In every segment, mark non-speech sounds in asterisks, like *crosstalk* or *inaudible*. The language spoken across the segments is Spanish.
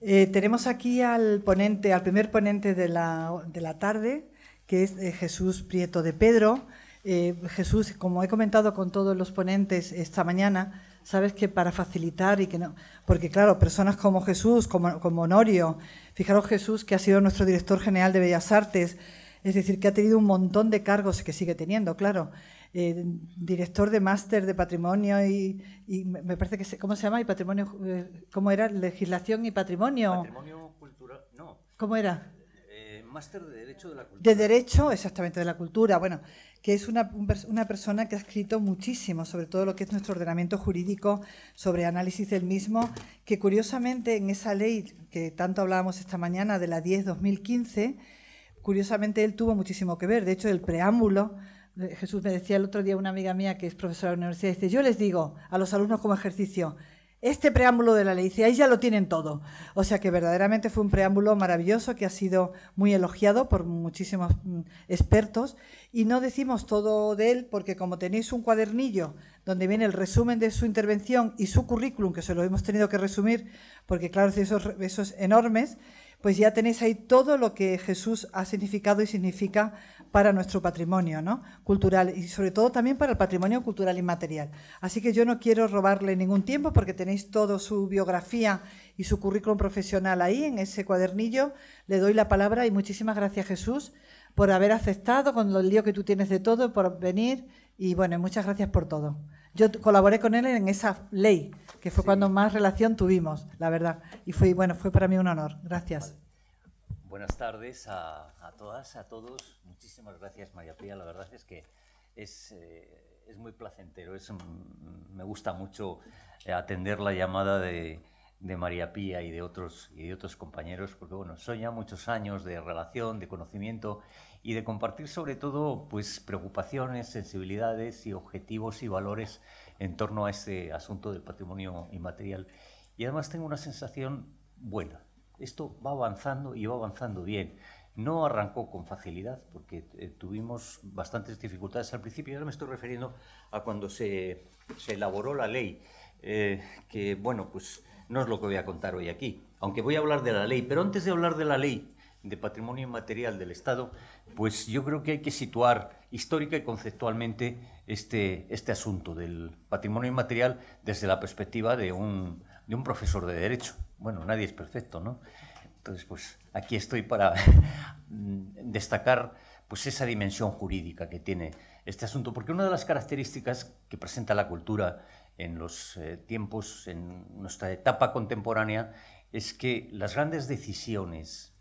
Eh, tenemos aquí al ponente, al primer ponente de la, tarde, que es eh, Jesús Prieto de Pedro. Eh, Jesús, como he comentado con todos los ponentes esta mañana, sabes que para facilitar y que no, porque claro, personas como Jesús, como, como Honorio, fijaros Jesús que ha sido nuestro director general de Bellas Artes, es decir, que ha tenido un montón de cargos que sigue teniendo, claro, eh, director de máster de patrimonio y, me parece que, ¿cómo se llama? patrimonio, eh, ¿cómo era? Legislación y patrimonio. Patrimonio cultural, no. ¿Cómo era? Eh, máster de Derecho de la Cultura. De Derecho, exactamente, de la Cultura. Bueno, que es una, una, persona que ha escrito muchísimo sobre todo lo que es nuestro ordenamiento jurídico, sobre análisis del mismo, que curiosamente en esa ley que tanto hablábamos esta mañana, de la 10-2015, curiosamente él tuvo muchísimo que ver. De hecho, el preámbulo eh, Jesús me decía el otro día una amiga mía que es profesora de la universidad, dice, yo les digo a los alumnos como ejercicio, este preámbulo de la ley, dice, ahí ya lo tienen todo. O sea que verdaderamente fue un preámbulo maravilloso que ha sido muy elogiado por muchísimos mm, expertos y no decimos todo de él porque como tenéis un cuadernillo donde viene el resumen de su intervención y su currículum, que se lo hemos tenido que resumir porque claro, esos, es enormes, pues ya tenéis ahí todo lo que Jesús ha significado y significa para nuestro patrimonio ¿no? cultural y sobre todo también para el patrimonio cultural inmaterial. Así que yo no quiero robarle ningún tiempo porque tenéis toda su biografía y su currículum profesional ahí en ese cuadernillo. Le doy la palabra y muchísimas gracias Jesús por haber aceptado con el lío que tú tienes de todo, por venir y bueno, muchas gracias por todo. Yo colaboré con él en esa ley, que fue cuando más relación tuvimos, la verdad. Y fue, bueno, fue para mí un honor. Gracias. Buenas tardes a, todas, a todos. Muchísimas gracias, María Pía. La verdad es que es, eh, es muy placentero. Mm, me gusta mucho atender la llamada de, María Pía y de otros y de otros compañeros, porque bueno, son ya muchos años de relación, de conocimiento y de compartir sobre todo pues preocupaciones, sensibilidades y objetivos y valores en torno a ese asunto del patrimonio inmaterial. Y además tengo una sensación buena esto va avanzando y va avanzando bien. No arrancó con facilidad porque eh, tuvimos bastantes dificultades al principio. Y ahora me estoy refiriendo a cuando se, elaboró la ley, eh, que bueno, pues no es lo que voy a contar hoy aquí, aunque voy a hablar de la ley. Pero antes de hablar de la ley de patrimonio inmaterial del Estado, pues yo creo que hay que situar histórica y conceptualmente este, este asunto del patrimonio inmaterial desde la perspectiva de un, de un profesor de derecho. Bueno, nadie es perfecto, ¿no? Entonces, pues aquí estoy para *laughs* destacar pues esa dimensión jurídica que tiene este asunto, porque una de las características que presenta la cultura en los eh, tiempos, en nuestra etapa contemporánea, es que las grandes decisiones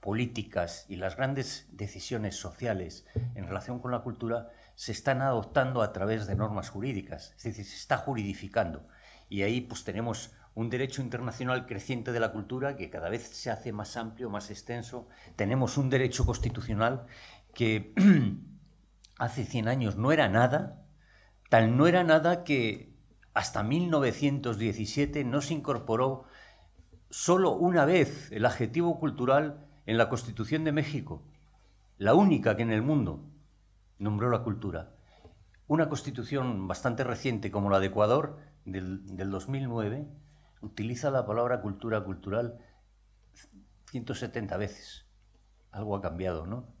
políticas y las grandes decisiones sociales en relación con la cultura se están adoptando a través de normas jurídicas, es decir, se está juridificando y ahí pues tenemos un derecho internacional creciente de la cultura que cada vez se hace más amplio, más extenso. Tenemos un derecho constitucional que *clears throat* hace 100 años no era nada, tal no era nada que hasta 1917 no se incorporó solo una vez el adjetivo cultural en la Constitución de México, la única que en el mundo nombró la cultura. Una constitución bastante reciente como la de Ecuador, del, 2009, utiliza la palabra cultura cultural 170 veces. Algo ha cambiado, ¿no?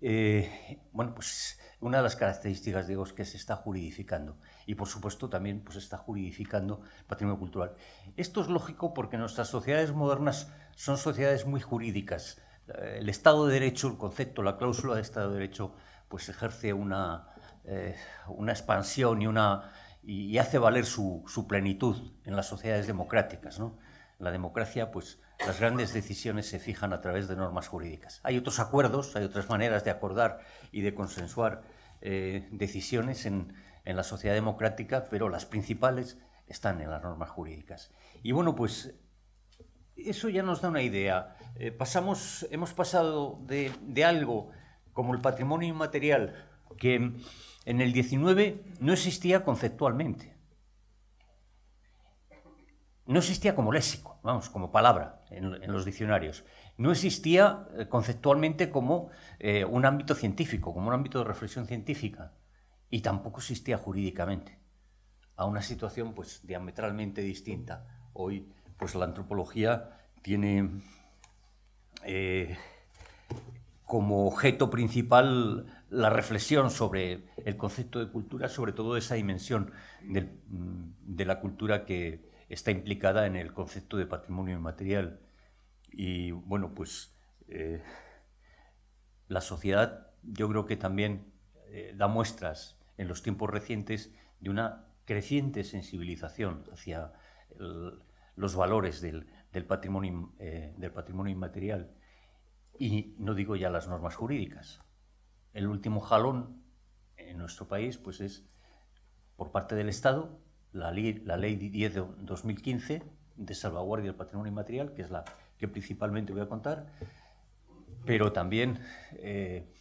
Eh, bueno, pues una de las características, digo, es que se está juridificando. Y por supuesto también pues, se está juridificando patrimonio cultural. Esto es lógico porque nuestras sociedades modernas son sociedades muy jurídicas. Eh, el Estado de Derecho, el concepto, la cláusula de Estado de Derecho, pues ejerce una, eh, una expansión y, una, y, hace valer su, plenitud en las sociedades democráticas. ¿no? la democracia, pues las grandes decisiones se fijan a través de normas jurídicas. Hay otros acuerdos, hay otras maneras de acordar y de consensuar eh, decisiones en, en la sociedad democrática, pero las principales están en las normas jurídicas. Y bueno, pues eso ya nos da una idea. Eh, pasamos, hemos pasado de, de, algo como el patrimonio inmaterial, que en el 19 no existía conceptualmente. No existía como léxico, vamos, como palabra en, los diccionarios. No existía eh, conceptualmente como eh, un ámbito científico, como un ámbito de reflexión científica. Y tampoco existía jurídicamente. A una situación pues diametralmente distinta. Hoy pues la antropología tiene eh, como objeto principal la reflexión sobre el concepto de cultura, sobre todo esa dimensión mm, de la cultura que está implicada en el concepto de patrimonio inmaterial. Y bueno, pues eh, la sociedad yo creo que también eh, da muestras en los tiempos recientes de una creciente sensibilización hacia los valores del, patrimonio, eh, del patrimonio inmaterial. Y no digo ya las normas jurídicas el último jalón en nuestro país pues es por parte del Estado la, ley, 10 de 2015 de salvaguardia del patrimonio inmaterial, que es la que principalmente voy a contar, pero también eh,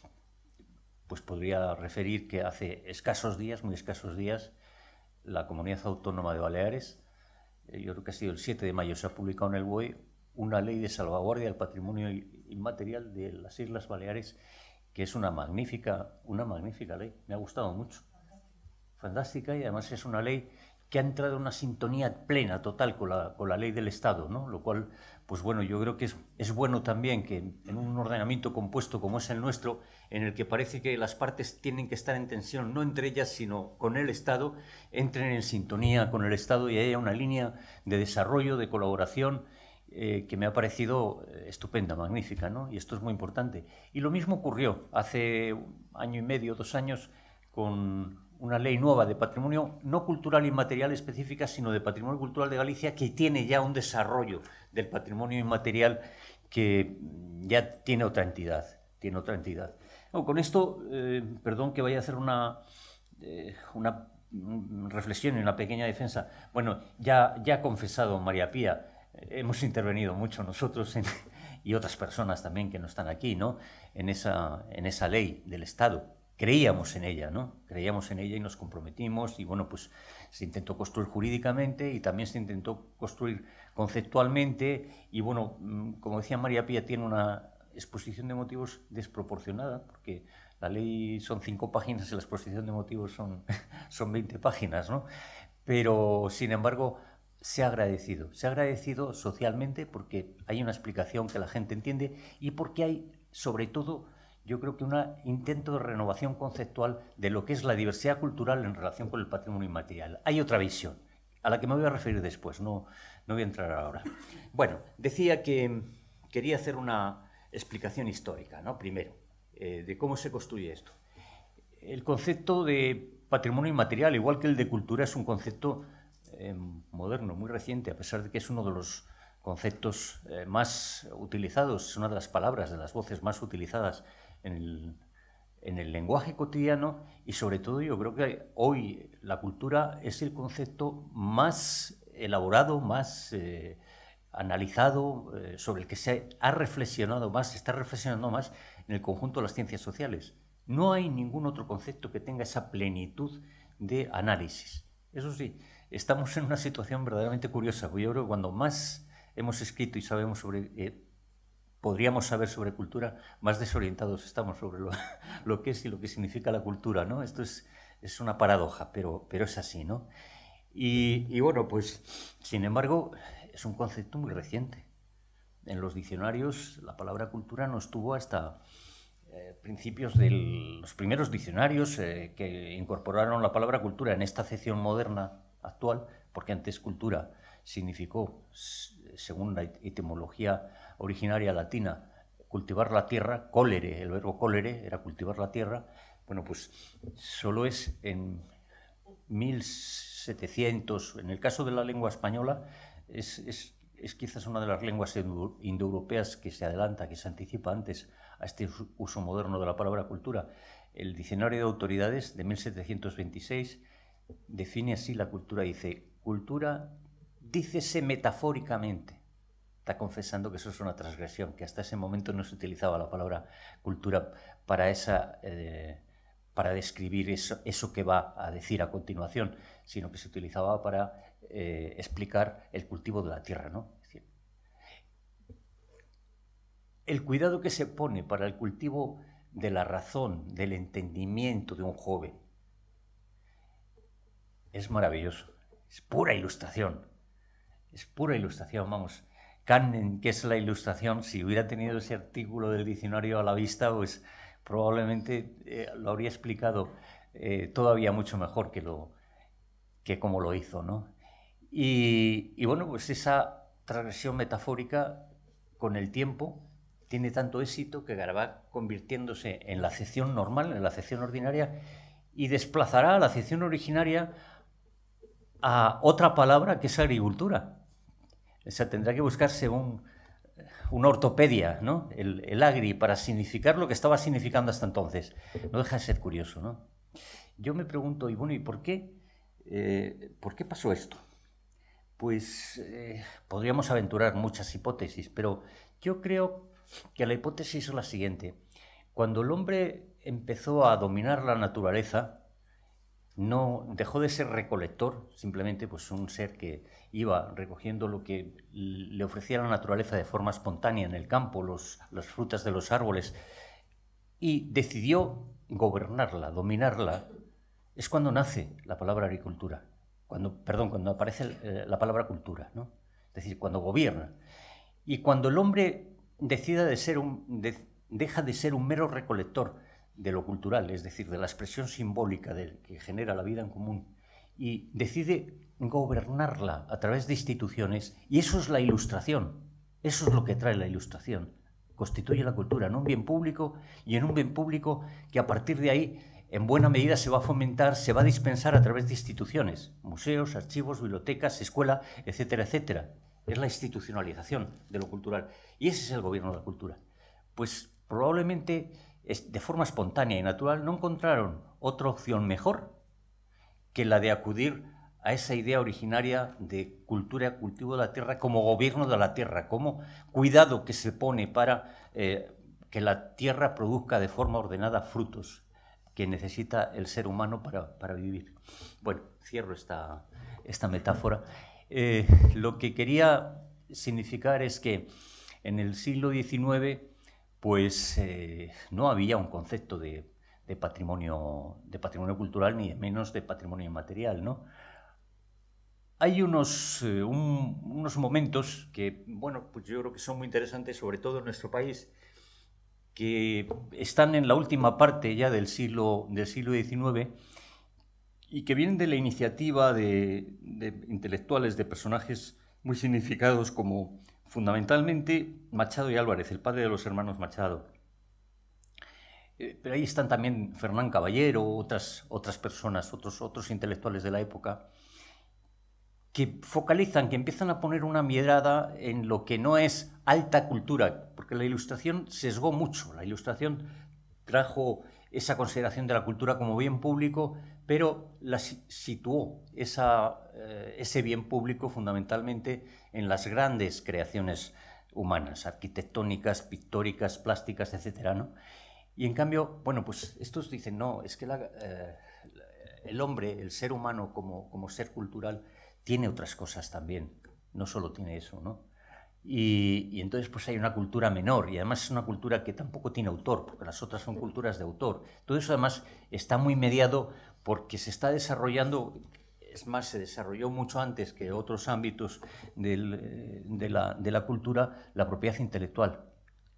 pues podría referir que hace escasos días, muy escasos días, la Comunidad Autónoma de Baleares, eh, yo creo que ha sido el 7 de mayo, se ha publicado en el BOE una ley de salvaguardia del patrimonio inmaterial de las Islas Baleares que es una magnífica, una magnífica ley. Me ha gustado mucho. Fantástica y además es una ley que ha entrado en una sintonía plena, total, con la, ley del Estado, ¿no? Lo cual, pues bueno, yo creo que es, es bueno también que en un ordenamiento compuesto como es el nuestro, en el que parece que las partes tienen que estar en tensión, no entre ellas, sino con el Estado, entren en sintonía con el Estado y haya una línea de desarrollo, de colaboración eh, que me ha parecido eh, estupenda, magnífica, ¿no? Y esto es muy importante. Y lo mismo ocurrió hace año y medio, dos años, con una ley nueva de patrimonio no cultural inmaterial específica, sino de patrimonio cultural de Galicia, que tiene ya un desarrollo del patrimonio inmaterial que ya tiene otra entidad. Tiene otra entidad. con esto, eh, perdón que vaya a hacer una, mm, reflexión y una pequeña defensa. Bueno, ya, ya ha confesado María Pía hemos intervenido mucho nosotros y otras personas también que no están aquí, ¿no? En esa, en esa ley del Estado. Creíamos en ella, ¿no? Creíamos en ella y nos comprometimos y bueno, pues se intentó construir jurídicamente y también se intentó construir conceptualmente y bueno, mm, como decía María Pía, tiene una exposición de motivos desproporcionada porque la ley son cinco páginas y la exposición de motivos son, *laughs* son 20 páginas, ¿no? Pero sin embargo, se ha agradecido. Se ha agradecido socialmente porque hay una explicación que la gente entiende y porque hay, sobre todo, yo creo que un intento de renovación conceptual de lo que es la diversidad cultural en relación con el patrimonio inmaterial. Hay otra visión, a la que me voy a referir después, no, no voy a entrar ahora. Bueno, decía que quería hacer una explicación histórica, ¿no? Primero, eh, de cómo se construye esto. El concepto de patrimonio inmaterial, igual que el de cultura, es un concepto eh, moderno, muy reciente, a pesar de que es uno de los conceptos eh, más utilizados, es una de las palabras, de las voces más utilizadas en el, lenguaje cotidiano y sobre todo yo creo que hoy la cultura es el concepto más elaborado, más eh, analizado, sobre el que se ha reflexionado más, se está reflexionando más en el conjunto de las ciencias sociales. No hay ningún otro concepto que tenga esa plenitud de análisis. Eso sí, estamos en una situación verdaderamente curiosa. Yo creo que cuando más hemos escrito y sabemos sobre, eh, podríamos saber sobre cultura, más desorientados estamos sobre *laughs* lo, que es y lo que significa la cultura, ¿no? Esto es, es una paradoja, pero, pero es así, ¿no? Y, bueno, pues, sin embargo, es un concepto muy reciente. En los diccionarios la palabra cultura no estuvo hasta eh, principios de los primeros diccionarios eh, que incorporaron la palabra cultura en esta acepción moderna actual, porque antes cultura significó, según la etimología originaria latina, cultivar la tierra, cólere, el verbo cólere era cultivar la tierra, bueno, pues solo es en 1700, en el caso de la lengua española, es, es quizás una de las lenguas indoeuropeas que se adelanta, que se anticipa antes a este uso moderno de la palabra cultura. El Diccionario de Autoridades de 1726 define así la cultura, dice, cultura dícese metafóricamente. Está confesando que eso es una transgresión, que hasta ese momento no se utilizaba la palabra cultura para, esa, eh, para describir eso, que va a decir a continuación, sino que se utilizaba para eh, explicar el cultivo de la tierra. ¿no? el cuidado que se pone para el cultivo de la razón, del entendimiento de un joven, es maravilloso. Es pura ilustración. Es pura ilustración, vamos. Canen, que es la ilustración, si hubiera tenido ese artículo del diccionario a la vista, pues probablemente eh, lo habría explicado eh, todavía mucho mejor que, lo, que como lo hizo, ¿no? Y, bueno, pues esa transgresión metafórica con el tiempo tiene tanto éxito que acabará convirtiéndose en la acepción normal, en la acepción ordinaria, y desplazará a la acepción originaria a otra palabra que es agricultura. O sea, tendrá que buscarse un, una ortopedia, ¿no? El, agri, para significar lo que estaba significando hasta entonces. No deja de ser curioso, ¿no? Yo me pregunto, y bueno, ¿y por qué, eh, por qué pasó esto? Pues eh, podríamos aventurar muchas hipótesis, pero yo creo que la hipótesis es la siguiente. Cuando el hombre empezó a dominar la naturaleza, no dejó de ser recolector, simplemente pues un ser que iba recogiendo lo que le ofrecía la naturaleza de forma espontánea en el campo, los, las frutas de los árboles, y decidió gobernarla, dominarla. Es cuando nace la palabra agricultura, cuando, perdón, cuando aparece eh, la palabra cultura, ¿no? es decir, cuando gobierna. Y cuando el hombre decida deja de ser un mero recolector de lo cultural, es decir, de la expresión simbólica del que genera la vida en común, y decide gobernarla a través de instituciones, y eso es la ilustración, eso es lo que trae la ilustración, constituye la cultura en un bien público y en un bien público que a partir de ahí en buena medida se va a fomentar, se va a dispensar a través de instituciones, museos, archivos, bibliotecas, escuela, etcétera, etcétera. Es la institucionalización de lo cultural. Y ese es el gobierno de la cultura. Pues probablemente de forma espontánea y natural, no encontraron otra opción mejor que la de acudir a esa idea originaria de cultura y cultivo de la tierra como gobierno de la tierra, como cuidado que se pone para eh, que la tierra produzca de forma ordenada frutos que necesita el ser humano para, vivir. Bueno, cierro esta, metáfora. Eh, lo que quería significar es que en el siglo XIX pues eh, no había un concepto de, patrimonio, de patrimonio cultural ni menos de patrimonio inmaterial. ¿no? Hay unos, eh, unos momentos que, bueno, pues yo creo que son muy interesantes, sobre todo en nuestro país, que están en la última parte ya del siglo, del siglo XIX y que vienen de la iniciativa de intelectuales, de personajes muy significados como fundamentalmente Machado y Álvarez, el padre de los hermanos Machado. Eh, pero ahí están también Fernán Caballero, otras, otras personas, otros, otros intelectuales de la época, que focalizan, que empiezan a poner una mirada en lo que no es alta cultura, porque la ilustración sesgó mucho, la ilustración trajo esa consideración de la cultura como bien público, pero la situó eh, ese bien público fundamentalmente en las grandes creaciones humanas, arquitectónicas, pictóricas, plásticas, etc. Y en cambio, bueno, pues estos dicen, no, es que eh, el hombre, el ser humano como, ser cultural, tiene otras cosas también, no solo tiene eso, ¿no? Y, y, entonces pues hay una cultura menor y además es una cultura que tampoco tiene autor, porque las otras son culturas de autor. Todo eso además está muy mediado porque se está desarrollando, es más, se desarrolló mucho antes que otros ámbitos eh, de, la, cultura, la propiedad intelectual,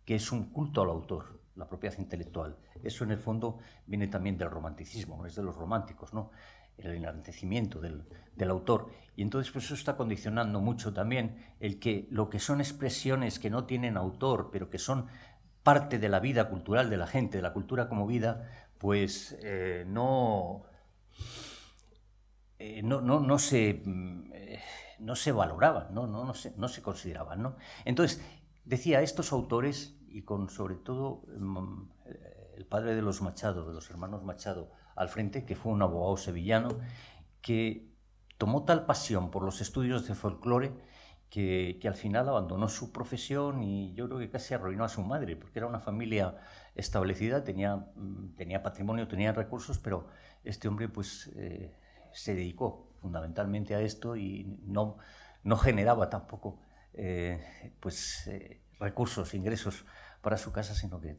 que es un culto al autor, la propiedad intelectual. Eso en el fondo viene también del romanticismo, es de los románticos, ¿no? el enaltecimiento del, autor. Y entonces pues eso está condicionando mucho también el que lo que son expresiones que no tienen autor, pero que son parte de la vida cultural de la gente, de la cultura como vida, pues eh, no, eh, no, no, no, se, mm, eh, no se valoraban, no, no, no, se, consideraban. ¿no? Entonces, decía, estos autores, y con sobre todo mm, el padre de los Machado, de los hermanos Machado, al frente, que fue un abogado sevillano, que tomó tal pasión por los estudios de folclore que, al final abandonó su profesión y yo creo que casi arruinó a su madre, porque era una familia establecida, tenía, mm, tenía patrimonio, tenía recursos, pero este hombre pues eh, se dedicó fundamentalmente a esto y no, no generaba tampoco eh, pues, eh, recursos, ingresos para su casa, sino que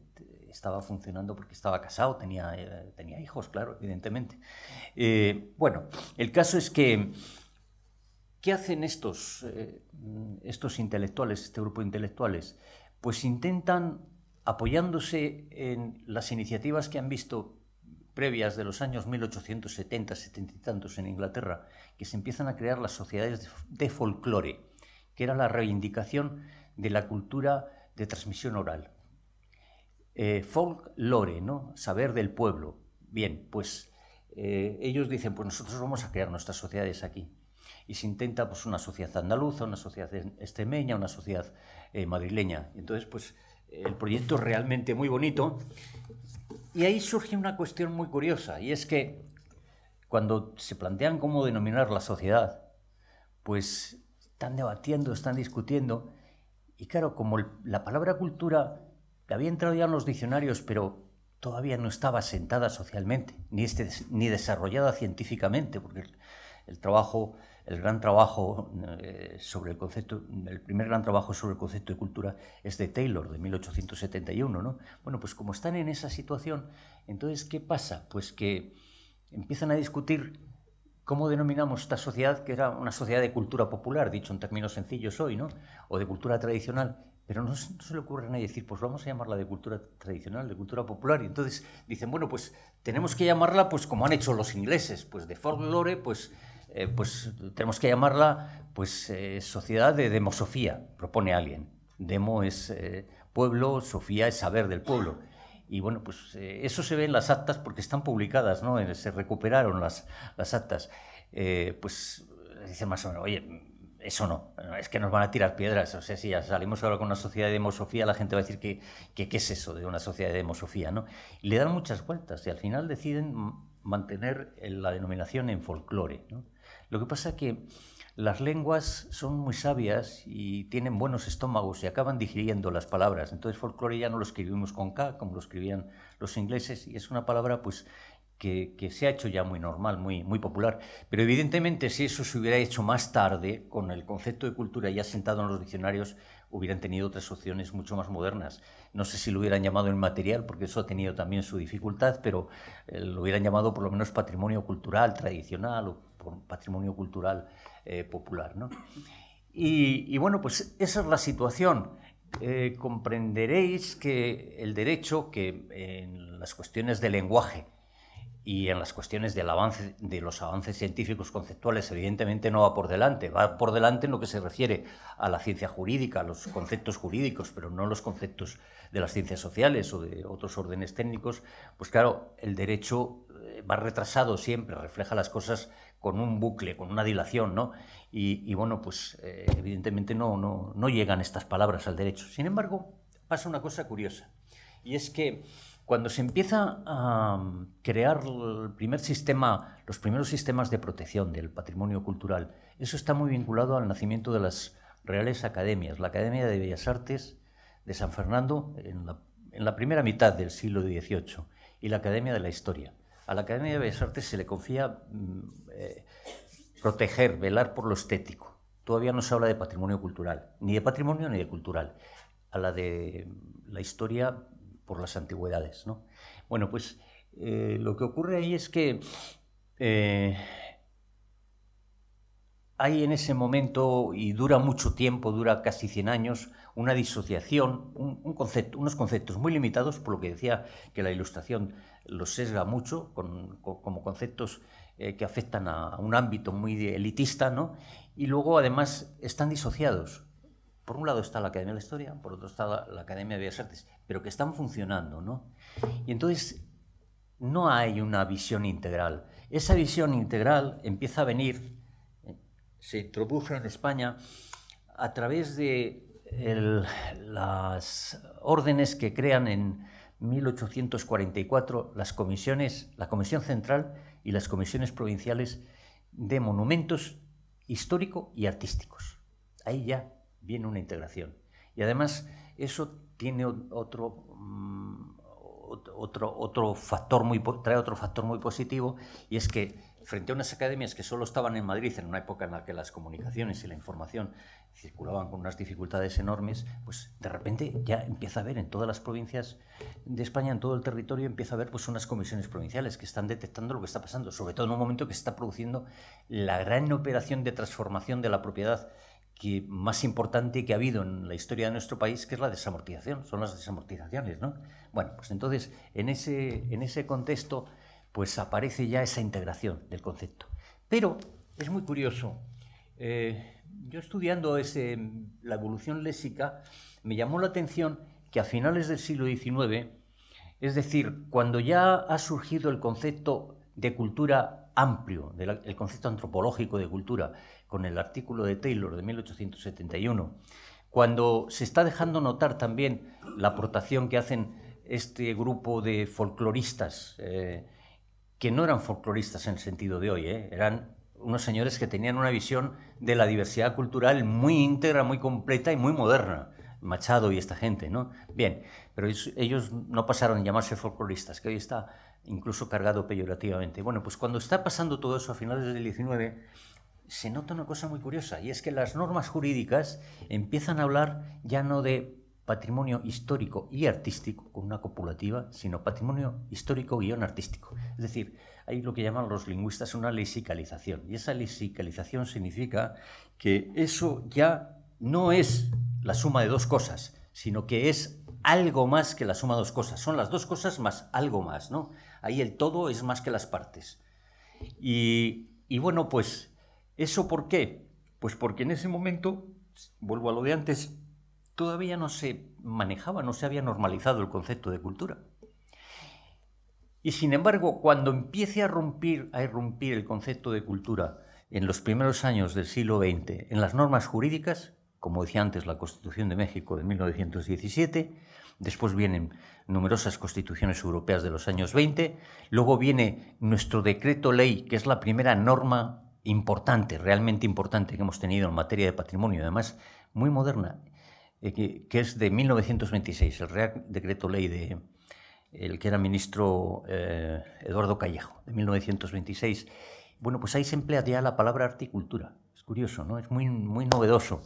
estaba funcionando porque estaba casado, tenía, tenía hijos, claro, evidentemente. bueno, el caso es que ¿Qué hacen estos, eh, estos intelectuales, este grupo de intelectuales? Pues intentan, apoyándose en las iniciativas que han visto previas de los años 1870, 70 y tantos en Inglaterra, que se empiezan a crear las sociedades de folclore, que era la reivindicación de la cultura de transmisión oral. Eh, folklore, ¿no? Saber del pueblo. Bien, pues eh, ellos dicen, pues nosotros vamos a crear nuestras sociedades aquí y se intenta pues, una sociedad andaluza, una sociedad estemeña, una sociedad eh, madrileña. Entonces, pues el proyecto es realmente muy bonito. Y ahí surge una cuestión muy curiosa, y es que cuando se plantean cómo denominar la sociedad, pues están debatiendo, están discutiendo, y claro, como la palabra cultura había entrado ya en los diccionarios, pero todavía no estaba asentada socialmente, ni, este, ni desarrollada científicamente, porque el trabajo el gran trabajo eh, sobre el concepto, el primer gran trabajo sobre el concepto de cultura es de Taylor, de 1871, Bueno, pues como están en esa situación, entonces, ¿qué pasa? Pues que empiezan a discutir cómo denominamos esta sociedad, que era una sociedad de cultura popular, dicho en términos sencillos hoy, ¿no? O de cultura tradicional, pero no, se le ocurre a nadie decir, pues vamos a llamarla de cultura tradicional, de cultura popular. Y entonces dicen, bueno, pues tenemos que llamarla pues como han hecho los ingleses, pues de folklore, pues eh, pues tenemos que llamarla pues eh, sociedad de demosofía, propone alguien. Demo es eh, pueblo, sofía es saber del pueblo. Y bueno, pues eso se ve en las actas porque están publicadas, ¿no? Se recuperaron las, actas. pues dice más o menos, oye, eso no, es que nos van a tirar piedras. O sea, si ya salimos ahora con una sociedad de demosofía, la gente va a decir que, que qué es eso de una sociedad de demosofía, ¿no? Y le dan muchas vueltas y al final deciden mantener la denominación en folclore, ¿no? Lo que pasa es que las lenguas son muy sabias y tienen buenos estómagos y acaban digiriendo las palabras. Entonces folclore ya no lo escribimos con K, como lo escribían los ingleses, y es una palabra pues que, se ha hecho ya muy normal, muy, muy popular. Pero evidentemente si eso se hubiera hecho más tarde, con el concepto de cultura ya sentado en los diccionarios, hubieran tenido otras opciones mucho más modernas. No sé si lo hubieran llamado inmaterial, porque eso ha tenido también su dificultad, pero eh, lo hubieran llamado por lo menos patrimonio cultural, tradicional. O, patrimonio cultural eh, popular. ¿no? Y, bueno, pues esa es la situación. Eh, comprenderéis que el derecho, que en las cuestiones del lenguaje y en las cuestiones del avance, de los avances científicos conceptuales, evidentemente no va por delante, va por delante en lo que se refiere a la ciencia jurídica, a los conceptos jurídicos, pero no los conceptos de las ciencias sociales o de otros órdenes técnicos, pues claro, el derecho eh, va retrasado siempre, refleja las cosas con un bucle, con una dilación, ¿no? Y, bueno, pues eh, evidentemente no, no, llegan estas palabras al derecho. Sin embargo, pasa una cosa curiosa, y es que cuando se empieza a crear el primer sistema, los primeros sistemas de protección del patrimonio cultural, eso está muy vinculado al nacimiento de las reales academias, la Academia de Bellas Artes de San Fernando en la, en la primera mitad del siglo XVIII y la Academia de la Historia a la Academia de Bellas Artes se le confía mm, eh, proteger, velar por lo estético. Todavía no se habla de patrimonio cultural, ni de patrimonio ni de cultural, a la de mm, la historia por las antigüedades. ¿no? Bueno, pues eh, lo que ocurre ahí es que eh, hay en ese momento, y dura mucho tiempo, dura casi 100 años, una disociación, unos conceptos muy limitados, por lo que decía que la ilustración los sesga mucho como conceptos eh, que afectan a, un ámbito muy elitista, ¿no? Y luego, además, están disociados. Por un lado está la Academia de la Historia, por otro está la, Academia de Bellas Artes, pero que están funcionando, ¿no? Y entonces no hay una visión integral. Esa visión integral empieza a venir, eh, se introduce en España a través de las órdenes que crean en, 1844 las comisiones, la Comisión Central y las comisiones provinciales de monumentos histórico y artísticos. Ahí ya viene una integración. Y además eso tiene otro, mm, otro, otro factor muy, trae otro factor muy positivo y es que frente a unas academias que solo estaban en Madrid en una época en la que las comunicaciones y la información circulaban con unas dificultades enormes, pues de repente ya empieza a haber en todas las provincias de España, en todo el territorio, empieza a haber pues unas comisiones provinciales que están detectando lo que está pasando, sobre todo en un momento que se está produciendo la gran operación de transformación de la propiedad que más importante que ha habido en la historia de nuestro país, que es la desamortización, son las desamortizaciones, ¿no? Bueno, pues entonces, en ese, en ese contexto pues aparece ya esa integración del concepto. Pero es muy curioso. Eh, yo estudiando la evolución lésica, me llamó la atención que a finales del siglo XIX, es decir, cuando ya ha surgido el concepto de cultura amplio, el concepto antropológico de cultura, con el artículo de Taylor de 1871, cuando se está dejando notar también la aportación que hacen este grupo de folcloristas, eh, que no eran folcloristas en el sentido de hoy, ¿eh? eran unos señores que tenían una visión de la diversidad cultural muy íntegra, muy completa y muy moderna. Machado y esta gente, ¿no? Bien, pero ellos no pasaron a llamarse folcloristas, que hoy está incluso cargado peyorativamente. Bueno, pues cuando está pasando todo eso a finales del 19, se nota una cosa muy curiosa, y es que las normas jurídicas empiezan a hablar ya no de patrimonio histórico y artístico, con una copulativa, sino patrimonio histórico guión artístico. Es decir, hay lo que llaman los lingüistas una lexicalización. Y esa lexicalización significa que eso ya no es la suma de dos cosas, sino que es algo más que la suma de dos cosas. Son las dos cosas más algo más, ¿no? Ahí el todo es más que las partes. Y, y bueno, pues, ¿eso por qué? Pues porque en ese momento, vuelvo a lo de antes, todavía no se manejaba, no se había normalizado el concepto de cultura. Y sin embargo, cuando empiece a, romper, a irrumpir el concepto de cultura en los primeros años del siglo XX en las normas jurídicas, como decía antes la Constitución de México de 1917, después vienen numerosas constituciones europeas de los años 20, luego viene nuestro decreto ley, que es la primera norma importante, realmente importante que hemos tenido en materia de patrimonio, además muy moderna que es de 1926, el Real Decreto Ley de el que era ministro eh, Eduardo Callejo, de 1926. Bueno, pues ahí se emplea ya la palabra articultura. Es curioso, ¿no? Es muy, muy novedoso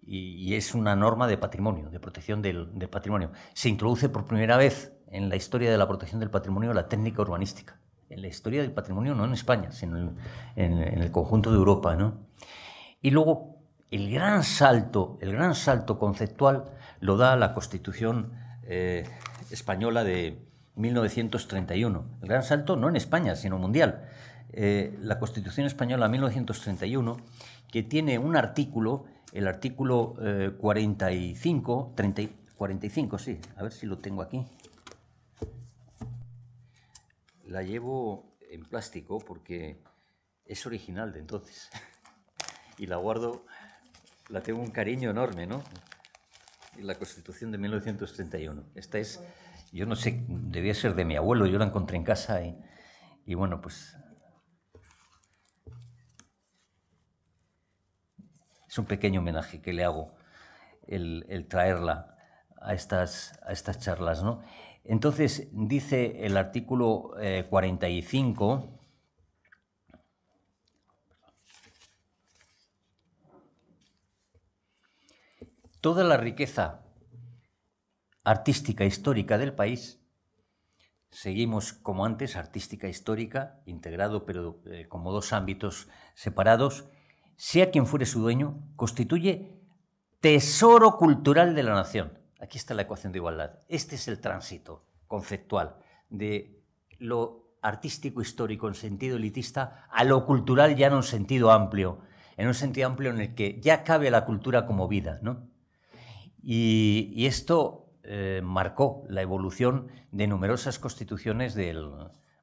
y, es una norma de patrimonio, de protección del, patrimonio. Se introduce por primera vez en la historia de la protección del patrimonio la técnica urbanística. En la historia del patrimonio no en España, sino en, en, en el conjunto de Europa, ¿no? Y luego el gran salto, el gran salto conceptual lo da la Constitución eh, española de 1931. El gran salto no en España, sino mundial. Eh, la Constitución española de 1931, que tiene un artículo, el artículo 45, eh, 45, sí, a ver si lo tengo aquí. La llevo en plástico porque es original de entonces *laughs* y la guardo la tengo un cariño enorme, ¿no? La Constitución de 1931. Esta es, yo no sé, debía ser de mi abuelo, yo la encontré en casa y, y bueno, pues... Es un pequeño homenaje que le hago el, traerla a estas, a estas charlas, ¿no? Entonces, dice el artículo 45 eh, toda la riqueza artística e histórica del país. Seguimos como antes, artística e histórica, integrado pero eh, como dos ámbitos separados, sea quien fuere su dueño, constituye tesoro cultural de la nación. Aquí está la ecuación de igualdad. Este es el tránsito conceptual de lo artístico histórico en sentido elitista a lo cultural ya en un sentido amplio, en un sentido amplio en el que ya cabe la cultura como vida, ¿no? Y, esto eh, marcó la evolución de numerosas constituciones del,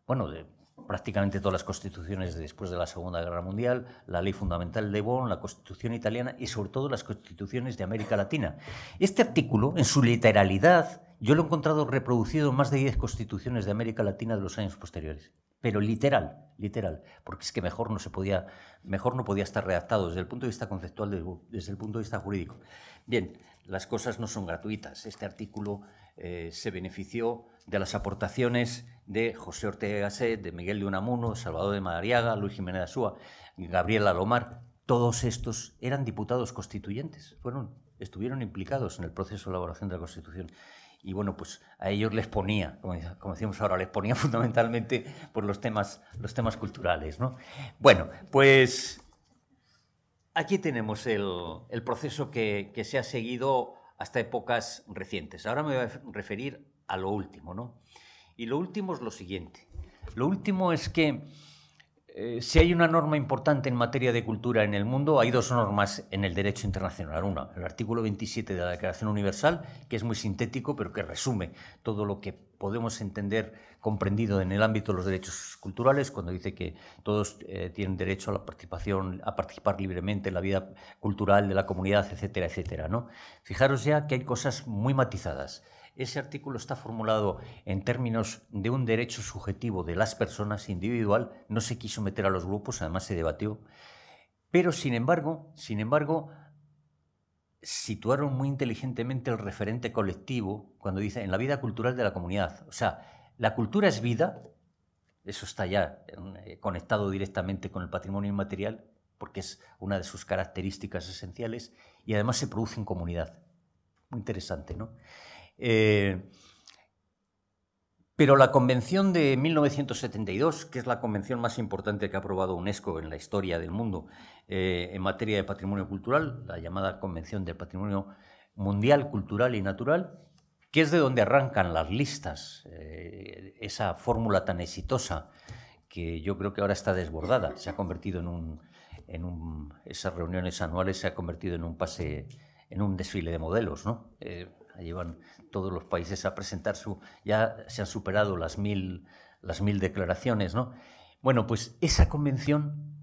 bueno, de prácticamente todas las constituciones después de la Segunda Guerra Mundial, la ley fundamental de Bonn, la constitución italiana y sobre todo las constituciones de América Latina. Este artículo, en su literalidad, yo lo he encontrado reproducido en más de 10 constituciones de América Latina de los años posteriores. Pero literal, literal, porque es que mejor no se podía, mejor no podía estar redactado desde el punto de vista conceptual, desde el punto de vista jurídico. Bien, las cosas no son gratuitas. Este artículo eh, se benefició de las aportaciones de José Ortega Gasset, de Miguel de Unamuno, Salvador de Madariaga, Luis Jiménez Asúa, Gabriel Alomar. Todos estos eran diputados constituyentes, fueron, estuvieron implicados en el proceso de elaboración de la Constitución y bueno, pues a ellos les ponía, como, decimos ahora, les ponía *laughs* fundamentalmente por pues, los temas, los temas culturales, ¿no? Bueno, pues Aquí tenemos el, proceso que, que, se ha seguido hasta épocas recientes. Ahora me voy a referir a lo último, ¿no? Y lo último es lo siguiente. Lo último es que eh, si hay una norma importante en materia de cultura en el mundo, hay dos normas en el derecho internacional. Una, el artículo 27 de la Declaración Universal, que es muy sintético, pero que resume todo lo que podemos entender comprendido en el ámbito de los derechos culturales, cuando dice que todos eh, tienen derecho a a participar libremente en la vida cultural de la comunidad, etcétera, etcétera. ¿no? Fijaros ya que hay cosas muy matizadas. Ese artículo está formulado en términos de un derecho subjetivo de las personas individual, no se quiso meter a los grupos, además se debatió. Pero sin embargo, sin embargo, situaron muy inteligentemente el referente colectivo cuando dice en la vida cultural de la comunidad. O sea, la cultura es vida, eso está ya eh, conectado directamente con el patrimonio inmaterial, porque es una de sus características esenciales, y además se produce en comunidad. Muy interesante, ¿no? Eh, pero la Convención de 1972, que es la convención más importante que ha aprobado UNESCO en la historia del mundo eh, en materia de patrimonio cultural, la llamada Convención del Patrimonio Mundial, Cultural y Natural, que es de donde arrancan las listas, eh, esa fórmula tan exitosa que yo creo que ahora está desbordada, se ha convertido en un, en esas reuniones anuales se ha convertido en un pase, en un desfile de modelos, ¿no? Llevan todos los países a presentar su... Ya se han superado las mil, las mil declaraciones, ¿no? Bueno, pues esa convención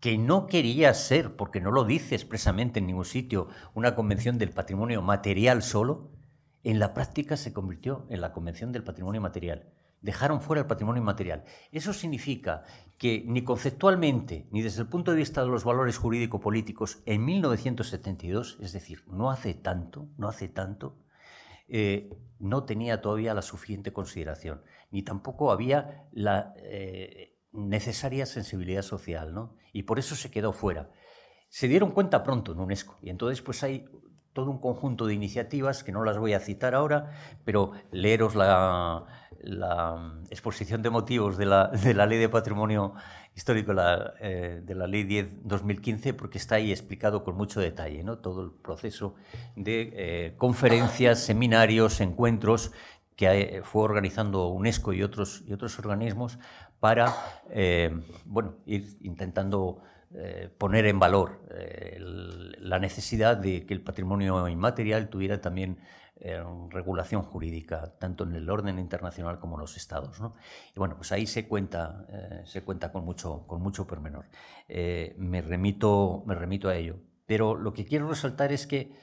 que no quería ser, porque no lo dice expresamente en ningún sitio, una convención del patrimonio material solo, en la práctica se convirtió en la convención del patrimonio material. Dejaron fuera el patrimonio inmaterial. Eso significa que ni conceptualmente, ni desde el punto de vista de los valores jurídico-políticos, en 1972, es decir, no hace tanto, no hace tanto, eh, no tenía todavía la suficiente consideración, ni tampoco había la eh, necesaria sensibilidad social, Y por eso se quedó fuera. Se dieron cuenta pronto en UNESCO, y entonces pues hay todo un conjunto de iniciativas que no las voy a citar ahora, pero leeros la, mm, exposición de motivos de la, de la Ley de Patrimonio histórico eh, de la Ley 10-2015 porque está ahí explicado con mucho detalle ¿no? todo el proceso de eh, conferencias, seminarios, encuentros que eh, fue organizando UNESCO y otros, y otros organismos para bueno, ir intentando poner en valor la necesidad de que el patrimonio inmaterial tuviera también eh, regulación jurídica, tanto en el orden internacional como en los estados. Y bueno, pues ahí se cuenta, eh, se cuenta con mucho, con mucho pormenor. Eh, me, remito, me remito a ello. Pero lo que quiero resaltar es que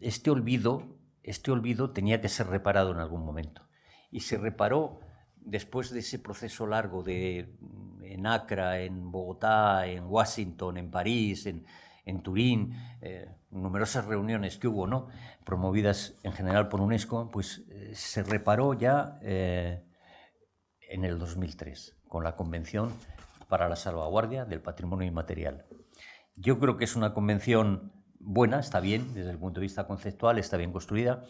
este olvido, este olvido tenía que ser reparado en algún momento. Y se reparó después de ese proceso largo de, mm, en Acra, en Bogotá, en Washington, en París, en, en Turín numerosas reuniones que hubo, ¿no? promovidas en general por UNESCO, pues eh, se reparó ya eh, en el 2003 con la Convención para la Salvaguardia del Patrimonio Inmaterial. Yo creo que es una convención buena, está bien desde el punto de vista conceptual, está bien construida.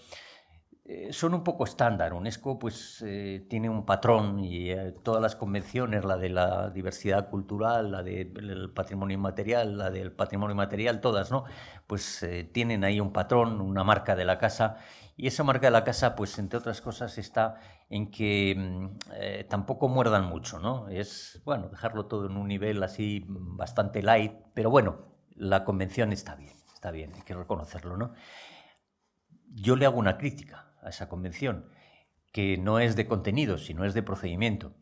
Eh, son un poco estándar. UNESCO pues, eh, tiene un patrón y eh, todas las convenciones, la de la diversidad cultural, la del patrimonio inmaterial, la del patrimonio material, todas, ¿no? Pues tienen ahí un patrón, una marca de la casa. Y esa marca de la casa, pues entre otras cosas, está en que mm, tampoco muerdan mucho, ¿no? Es, bueno, dejarlo todo en un nivel así bastante light, pero bueno, la convención está bien, está bien, hay que reconocerlo, ¿no? Yo le hago una crítica esa convención, que no es de contenido, sino es de procedimiento.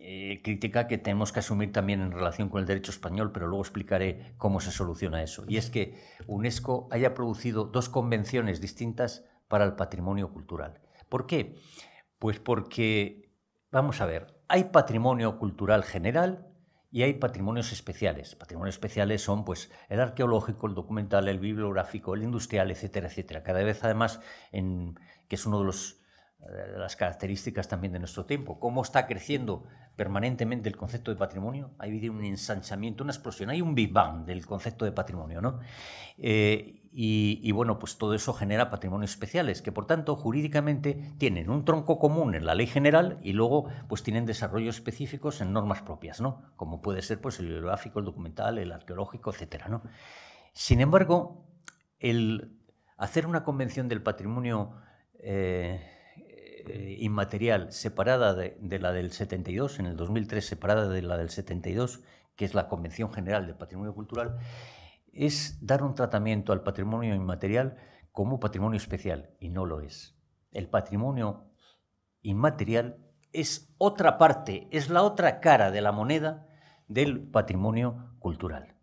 Eh, crítica que tenemos que asumir también en relación con el derecho español, pero luego explicaré cómo se soluciona eso. Y es que UNESCO haya producido dos convenciones distintas para el patrimonio cultural. ¿Por qué? Pues porque, vamos a ver, hay patrimonio cultural general y hay patrimonios especiales. Patrimonios especiales son pues, el arqueológico, el documental, el bibliográfico, el industrial, etcétera, etcétera. Cada vez, además, que es una de, los, eh, las características también de nuestro tiempo, cómo está creciendo permanentemente el concepto de patrimonio. Hay un ensanchamiento, una explosión, hay un big bang del concepto de patrimonio. ¿no? Eh, y, bueno, pues todo eso genera patrimonios especiales que, por tanto, jurídicamente tienen un tronco común en la ley general y luego pues tienen desarrollos específicos en normas propias, ¿no? Como puede ser pues el biográfico, el documental, el arqueológico, etcétera, ¿no? Sin embargo, el hacer una convención del patrimonio eh, inmaterial separada de, la del 72, en el 2003 separada de la del 72, que es la Convención General del Patrimonio Cultural, es dar un tratamiento al patrimonio inmaterial como patrimonio especial, y no lo es. El patrimonio inmaterial es otra parte, es la otra cara de la moneda del patrimonio cultural.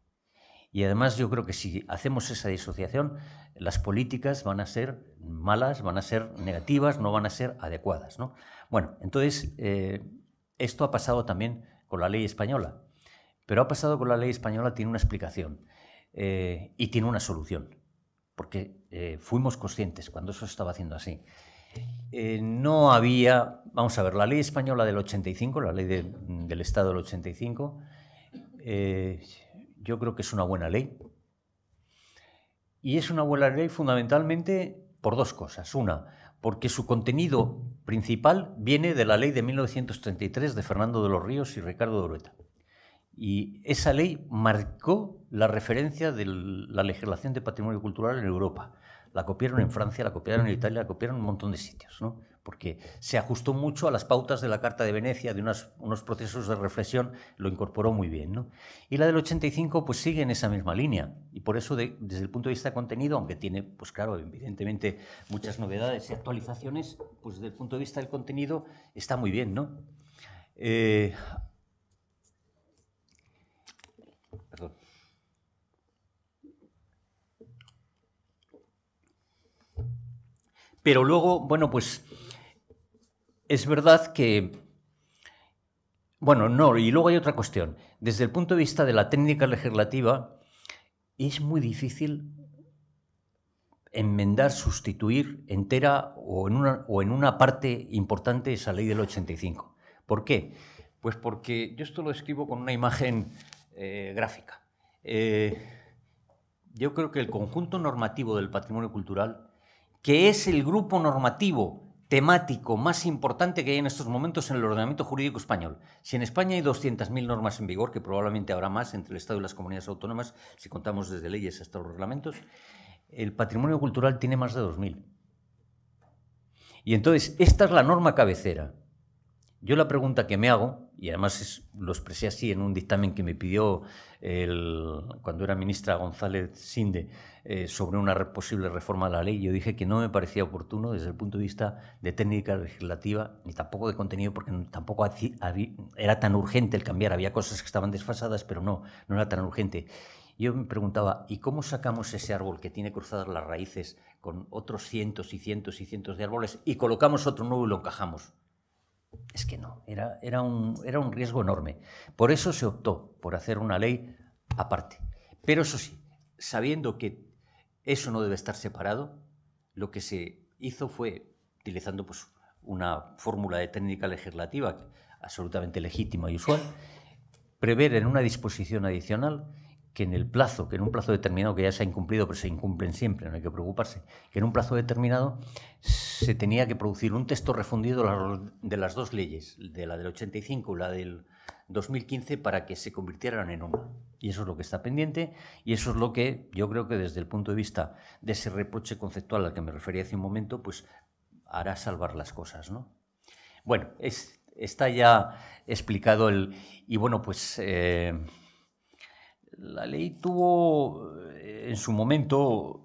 Y además yo creo que si hacemos esa disociación, las políticas van a ser malas, van a ser negativas, no van a ser adecuadas. ¿no? Bueno, entonces eh, esto ha pasado también con la ley española. Pero ha pasado con la ley española, tiene una explicación. Eh, y tiene una solución, porque eh, fuimos conscientes cuando eso estaba haciendo así. Eh, no había, vamos a ver, la ley española del 85, la ley del Estado del 85, yo creo que es una buena ley. Y es una buena ley fundamentalmente por dos cosas. Una, porque su contenido principal viene de la ley de 1933 de Fernando de los Ríos y Ricardo de y esa ley marcó la referencia de la legislación de patrimonio cultural en Europa. La copiaron en Francia, la copiaron en Italia, la copiaron en un montón de sitios, ¿no? porque se ajustó mucho a las pautas de la Carta de Venecia, de unos procesos de reflexión, lo incorporó muy bien. ¿no? Y la del 85 pues, sigue en esa misma línea, y por eso desde el punto de vista de contenido, aunque tiene, pues claro, evidentemente muchas novedades y actualizaciones, pues desde el punto de vista del contenido está muy bien. ¿no? Eh, Pero luego, bueno, pues es verdad que... Bueno, no, y luego hay otra cuestión. Desde el punto de vista de la técnica legislativa, es muy difícil enmendar, sustituir entera o en, una, o en una parte importante esa ley del 85. ¿Por qué? Pues porque yo esto lo escribo con una imagen eh, gráfica. Eh, yo creo que el conjunto normativo del patrimonio cultural que es el grupo normativo temático más importante que hay en estos momentos en el ordenamiento jurídico español. Si en España hay 200.000 normas en vigor, que probablemente habrá más entre el Estado y las comunidades autónomas, si contamos desde leyes hasta los reglamentos, el patrimonio cultural tiene más de 2.000. Y entonces, esta es la norma cabecera. Yo la pregunta que me hago, y además lo expresé así en un dictamen que me pidió cuando era ministra González Sinde eh, sobre una posible reforma de la ley, yo dije que no me parecía oportuno desde el punto de vista de técnica legislativa ni tampoco de contenido, porque tampoco era tan urgente el cambiar. Había cosas que estaban desfasadas, pero no, no era tan urgente. Yo me preguntaba, ¿y cómo sacamos ese árbol que tiene cruzadas las raíces con otros cientos y cientos y cientos de árboles y colocamos otro nuevo y lo encajamos? Es que no, era, un, un riesgo enorme. Por eso se optó por hacer una ley aparte. Pero eso sí, sabiendo que eso no debe estar separado, lo que se hizo fue, utilizando pues, una fórmula de técnica legislativa absolutamente legítima y usual, prever en una disposición adicional que en el plazo, que en un plazo determinado, que ya se ha incumplido, pero se incumplen siempre, no hay que preocuparse, que en un plazo determinado se tenía que producir un texto refundido de las dos leyes, de la del 85 y la del 2015, para que se convirtieran en una. Y eso es lo que está pendiente y eso es lo que yo creo que desde el punto de vista de ese reproche conceptual al que me refería hace un momento, pues hará salvar las cosas, ¿no? Bueno, es, está ya explicado el... Y bueno, pues... Eh, la ley tuvo eh, en su momento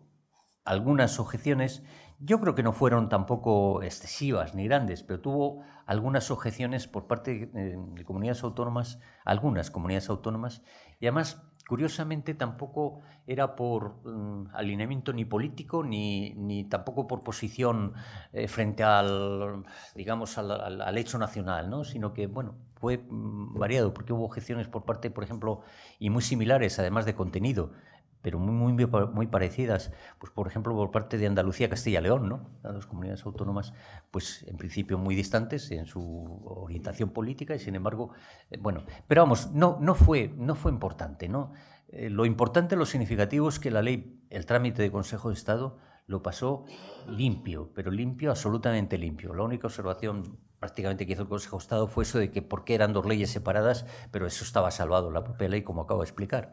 algunas objeciones. Yo creo que no fueron tampoco excesivas ni grandes, pero tuvo algunas objeciones por parte eh, de comunidades autónomas, algunas comunidades autónomas, y además, curiosamente, tampoco era por mm, alineamiento ni político, ni, tampoco por posición eh, frente al, digamos, al hecho nacional, ¿no? sino que, bueno, fue mm, variado, porque hubo objeciones por parte, por ejemplo, y muy similares, además de contenido, pero muy, muy, muy parecidas, pues por ejemplo, por parte de Andalucía, Castilla León, ¿no? Las dos comunidades autónomas, pues en principio muy distantes en su orientación política y sin embargo, eh, bueno, pero vamos, no, no, fue, no fue importante, ¿no? Eh, lo importante, lo significativo es que la ley, el trámite de Consejo de Estado, lo pasó limpio, pero limpio, absolutamente limpio. La única observación prácticamente que hizo el Consejo de Estado fue eso de que por qué eran dos leyes separadas, pero eso estaba salvado la propia ley, como acabo de explicar.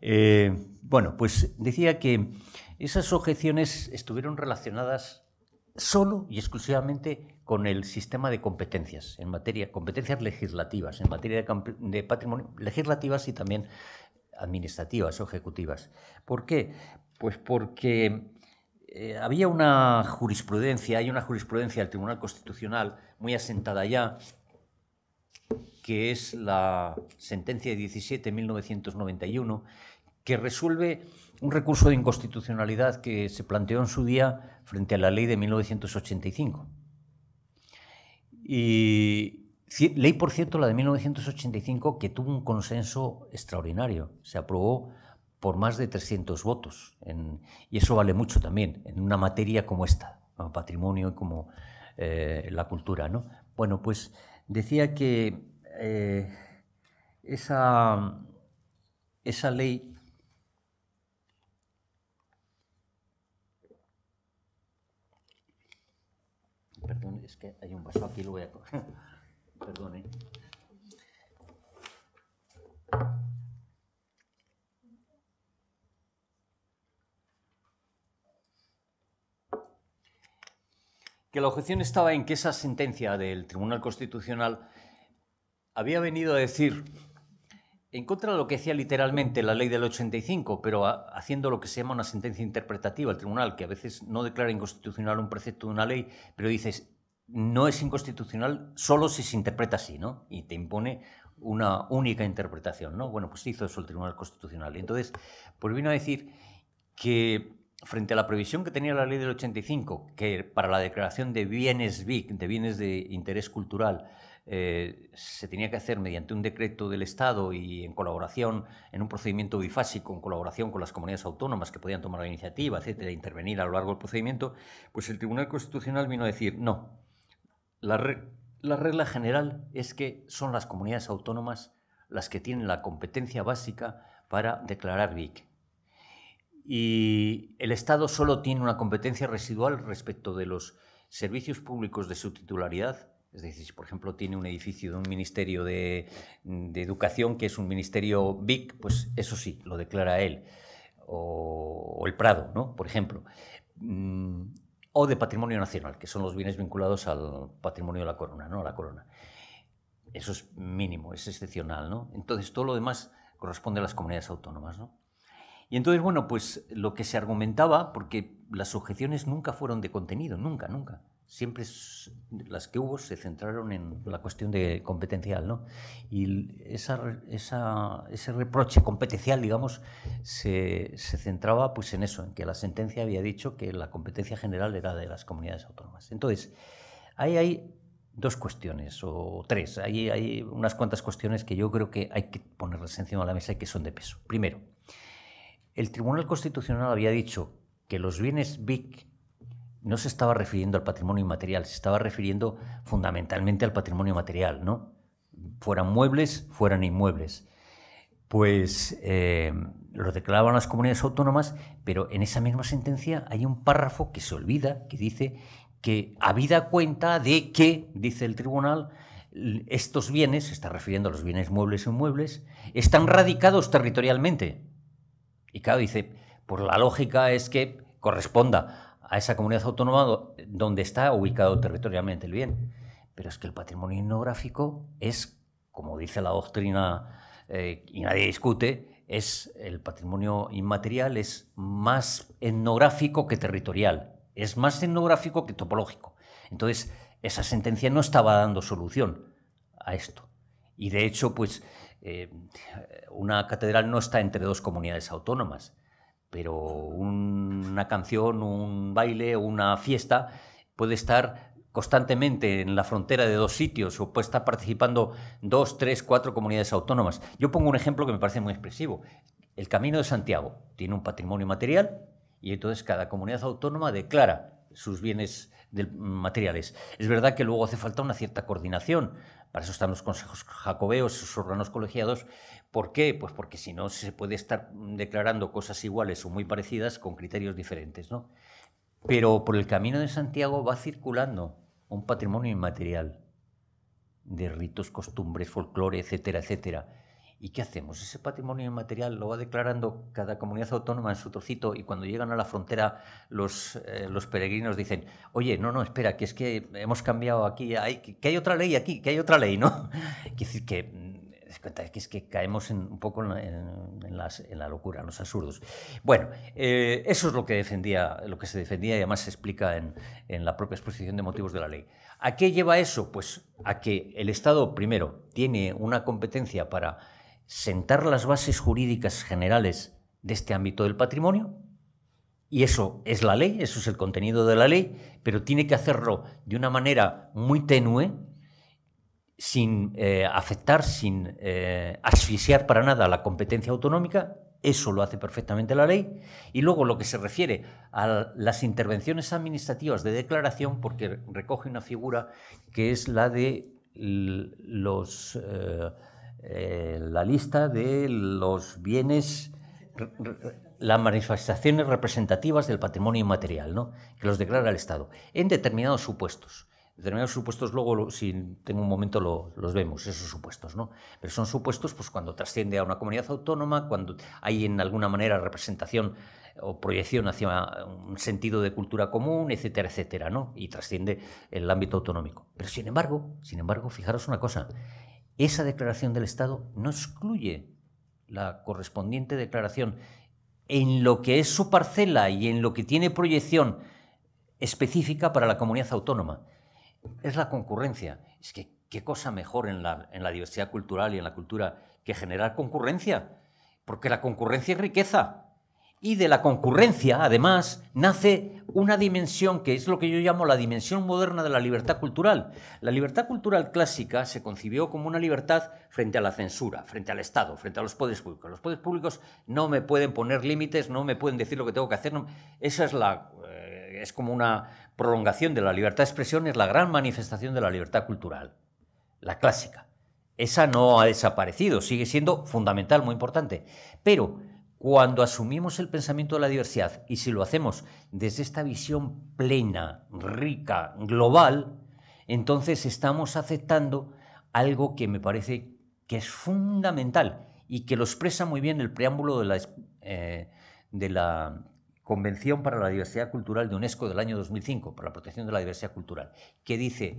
Eh, bueno, pues decía que esas objeciones estuvieron relacionadas solo y exclusivamente con el sistema de competencias en materia competencias legislativas en materia de patrimonio legislativas y también administrativas o ejecutivas. ¿Por qué? Pues porque eh, había una jurisprudencia, hay una jurisprudencia del Tribunal Constitucional muy asentada ya, que es la sentencia de 1991 que resuelve un recurso de inconstitucionalidad que se planteó en su día frente a la ley de 1985. Y ley, por cierto, la de 1985, que tuvo un consenso extraordinario. Se aprobó por más de 300 votos. y eso vale mucho también en una materia como esta, como patrimonio y como eh, la cultura. ¿no? Bueno, pues decía que eh, esa, esa ley... Perdón, es que hay un vaso aquí, lo voy a coger. *laughs* Perdón, ¿eh? la objeción estaba en que esa sentencia del Tribunal Constitucional había venido a decir en contra de lo que decía literalmente la ley del 85, pero haciendo lo que se llama una sentencia interpretativa el tribunal, que a veces no declara inconstitucional un precepto de una ley, pero dices, no es inconstitucional solo si se interpreta así, ¿no? Y te impone una única interpretación, ¿no? Bueno, pues hizo eso el Tribunal Constitucional. Y entonces, pues vino a decir que frente a la previsión que tenía la ley del 85, que para la declaración de bienes BIC, de bienes de interés cultural, eh, se tenía que hacer mediante un decreto del Estado y en colaboración, en un procedimiento bifásico, en colaboración con las comunidades autónomas que podían tomar la iniciativa, etcétera, intervenir a lo largo del procedimiento, pues el Tribunal Constitucional vino a decir, no, la, la regla general es que son las comunidades autónomas las que tienen la competencia básica para declarar BIC y el Estado solo tiene una competencia residual respecto de los servicios públicos de su titularidad. Es decir, si por ejemplo tiene un edificio de un ministerio de, educación que es un ministerio BIC, pues eso sí, lo declara él. O, el Prado, ¿no? por ejemplo. Mm, o de patrimonio nacional, que son los bienes vinculados al patrimonio de la corona, ¿no? la corona. Eso es mínimo, es excepcional, ¿no? Entonces todo lo demás corresponde a las comunidades autónomas, ¿no? Y entonces, bueno, pues lo que se argumentaba, porque las objeciones nunca fueron de contenido, nunca, nunca. Siempre las que hubo se centraron en la cuestión de competencial, ¿no? Y ese reproche competencial, digamos, se, se centraba pues en eso, en que la sentencia había dicho que la competencia general era de las comunidades autónomas. Entonces, ahí hay dos cuestiones o tres. ahí hay unas cuantas cuestiones que yo creo que hay que ponerlas encima de la mesa y que son de peso. Primero, el Tribunal Constitucional había dicho que los bienes BIC no se estaba refiriendo al patrimonio inmaterial, se estaba refiriendo fundamentalmente al patrimonio material, ¿no? Fueran muebles, fueran inmuebles. Pues eh, lo declaraban las comunidades autónomas, pero en esa misma sentencia hay un párrafo que se olvida, que dice que habida cuenta de que, dice el tribunal, estos bienes, se está refiriendo a los bienes muebles e inmuebles, están radicados territorialmente. Y claro, dice, pues la lógica es que corresponda a esa comunidad autónoma donde está ubicado territorialmente el bien. Pero es que el patrimonio etnográfico es, como dice la doctrina eh, y nadie discute, es el patrimonio inmaterial es más etnográfico que territorial, es más etnográfico que topológico. Entonces, esa sentencia no estaba dando solución a esto. Y de hecho, pues eh, una catedral no está entre dos comunidades autónomas, pero una canción, un baile, una fiesta puede estar constantemente en la frontera de dos sitios o puede estar participando dos, tres, cuatro comunidades autónomas. Yo pongo un ejemplo que me parece muy expresivo. El Camino de Santiago tiene un patrimonio material y entonces cada comunidad autónoma declara sus bienes materiales. Es verdad que luego hace falta una cierta coordinación, para eso están los consejos jacobeos, sus órganos colegiados. ¿Por qué? Pues porque si no se puede estar declarando cosas iguales o muy parecidas con criterios diferentes. ¿no? Pero por el camino de Santiago va circulando un patrimonio inmaterial de ritos, costumbres, folclore, etcétera, etcétera ¿Y qué hacemos? Ese patrimonio inmaterial lo va declarando cada comunidad autónoma en su trocito y cuando llegan a la frontera los, eh, los peregrinos dicen, oye, no, no, espera, que es que hemos cambiado aquí, hay, que hay otra ley aquí, que hay otra ley, ¿no? *laughs* Quiere decir mm, que es que caemos un poco en, la locura, en los absurdos. Bueno, eh, eso es lo que defendía, lo que se defendía y además se explica en, en la propia exposición de motivos de la ley. ¿A qué lleva eso? Pues a que el Estado, primero, tiene una competencia para sentar las bases jurídicas generales de este ámbito del patrimonio, y eso es la ley, eso es el contenido de la ley, pero tiene que hacerlo de una manera muy tenue, sin eh, afectar, sin eh, asfixiar para nada la competencia autonómica, eso lo hace perfectamente la ley, y luego lo que se refiere a las intervenciones administrativas de declaración, porque recoge una figura que es la de los... Eh, eh, la lista de los bienes, las manifestaciones representativas del patrimonio inmaterial, ¿no? que los declara el Estado, en determinados supuestos. Determinados supuestos, luego, si tengo un momento, los vemos, esos supuestos, ¿no? Pero son supuestos pues, cuando trasciende a una comunidad autónoma, cuando hay en alguna manera representación o proyección hacia un sentido de cultura común, etcétera, etcétera, ¿no? Y trasciende el ámbito autonómico. Pero sin embargo, sin embargo, fijaros una cosa, esa declaración del Estado no excluye la correspondiente declaración en lo que es su parcela y en lo que tiene proyección específica para la comunidad autónoma. Es la concurrencia. Es que qué cosa mejor en la, en la diversidad cultural y en la cultura que generar concurrencia, porque la concurrencia es riqueza. Y de la concurrencia, además, nace una dimensión que es lo que yo llamo la dimensión moderna de la libertad cultural. La libertad cultural clásica se concibió como una libertad frente a la censura, frente al Estado, frente a los poderes públicos. Los poderes públicos no me pueden poner límites, no me pueden decir lo que tengo que hacer. Esa es la eh, es como una prolongación de la libertad de expresión, es la gran manifestación de la libertad cultural, la clásica. Esa no ha desaparecido, sigue siendo fundamental, muy importante, pero cuando asumimos el pensamiento de la diversidad y si lo hacemos desde esta visión plena, rica, global, entonces estamos aceptando algo que me parece que es fundamental y que lo expresa muy bien el preámbulo de la, eh, de la Convención para la Diversidad Cultural de UNESCO del año 2005, para la protección de la diversidad cultural, que dice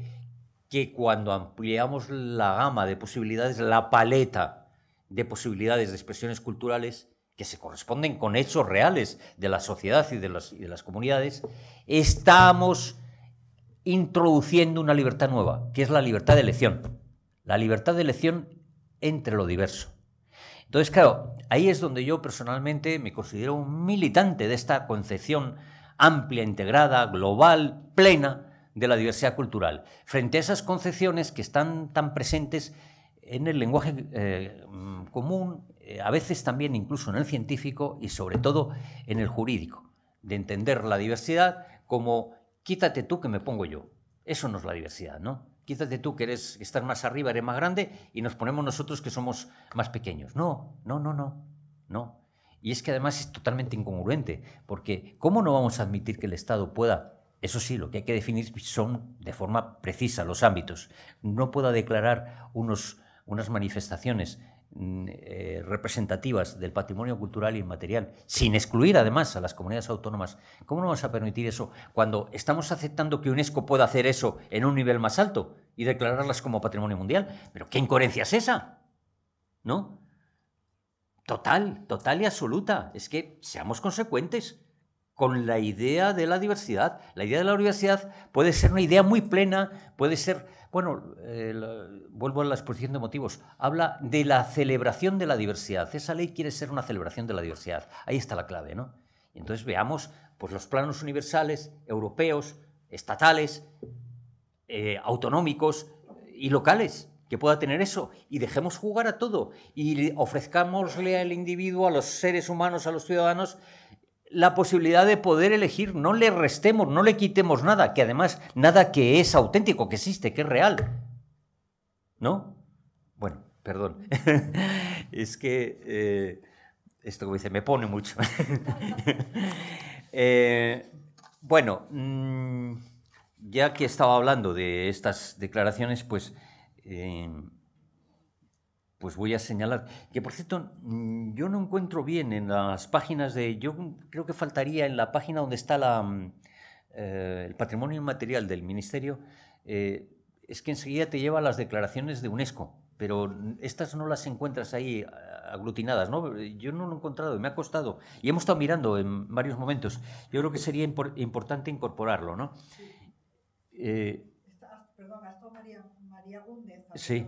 que cuando ampliamos la gama de posibilidades, la paleta de posibilidades de expresiones culturales, que se corresponden con hechos reales de la sociedad y de las, comunidades, estamos introduciendo una libertad nueva, que es la libertad de elección. La libertad de elección entre lo diverso. Entonces, claro, ahí es donde yo personalmente me considero un militante de esta concepción amplia, integrada, global, plena de la diversidad cultural, frente a esas concepciones que están tan presentes en el lenguaje eh, común, eh, a veces también incluso en el científico y sobre todo en el jurídico, de entender la diversidad como quítate tú que me pongo yo. Eso no es la diversidad, ¿no? Quítate tú que eres, estás más arriba, eres más grande y nos ponemos nosotros que somos más pequeños. No, no, no, no, no. Y es que además es totalmente incongruente, porque ¿cómo no vamos a admitir que el Estado pueda eso sí, lo que hay que definir son de forma precisa los ámbitos. No pueda declarar unos, unas manifestaciones Mm, eh, representativas del patrimonio cultural y inmaterial, sin excluir además a las comunidades autónomas. ¿Cómo nos vamos a permitir eso cuando estamos aceptando que UNESCO pueda hacer eso en un nivel más alto y declararlas como patrimonio mundial? ¿Pero qué incoherencia es esa? ¿No? Total, total y absoluta. Es que seamos consecuentes con la idea de la diversidad. La idea de la diversidad puede ser una idea muy plena, puede ser bueno, eh, vuelvo a la exposición de motivos. Habla de la celebración de la diversidad. Esa ley quiere ser una celebración de la diversidad. Ahí está la clave, ¿no? Entonces veamos pues, los planos universales, europeos, estatales, eh, autonómicos y locales que pueda tener eso y dejemos jugar a todo y ofrezcámosle al individuo, a los seres humanos, a los ciudadanos la posibilidad de poder elegir, no le restemos, no le quitemos nada, que además nada que es auténtico, que existe, que es real. ¿No? Bueno, perdón. *laughs* es que eh, esto como dice, me pone mucho. *laughs* Eh, bueno, mm, ya que estaba hablando de estas declaraciones, pues... Eh, pues voy a señalar. Que por cierto, mm, yo no encuentro bien en las páginas de. Yo creo que faltaría en la página donde está la, mm, eh, el patrimonio inmaterial del ministerio. Eh, es que enseguida te lleva a las declaraciones de UNESCO, pero estas no las encuentras ahí eh, aglutinadas, ¿no? Yo no lo he encontrado, me ha costado. Y hemos estado mirando en varios momentos. Yo creo que sería importante incorporarlo, ¿no? María, María Gúndez, sí,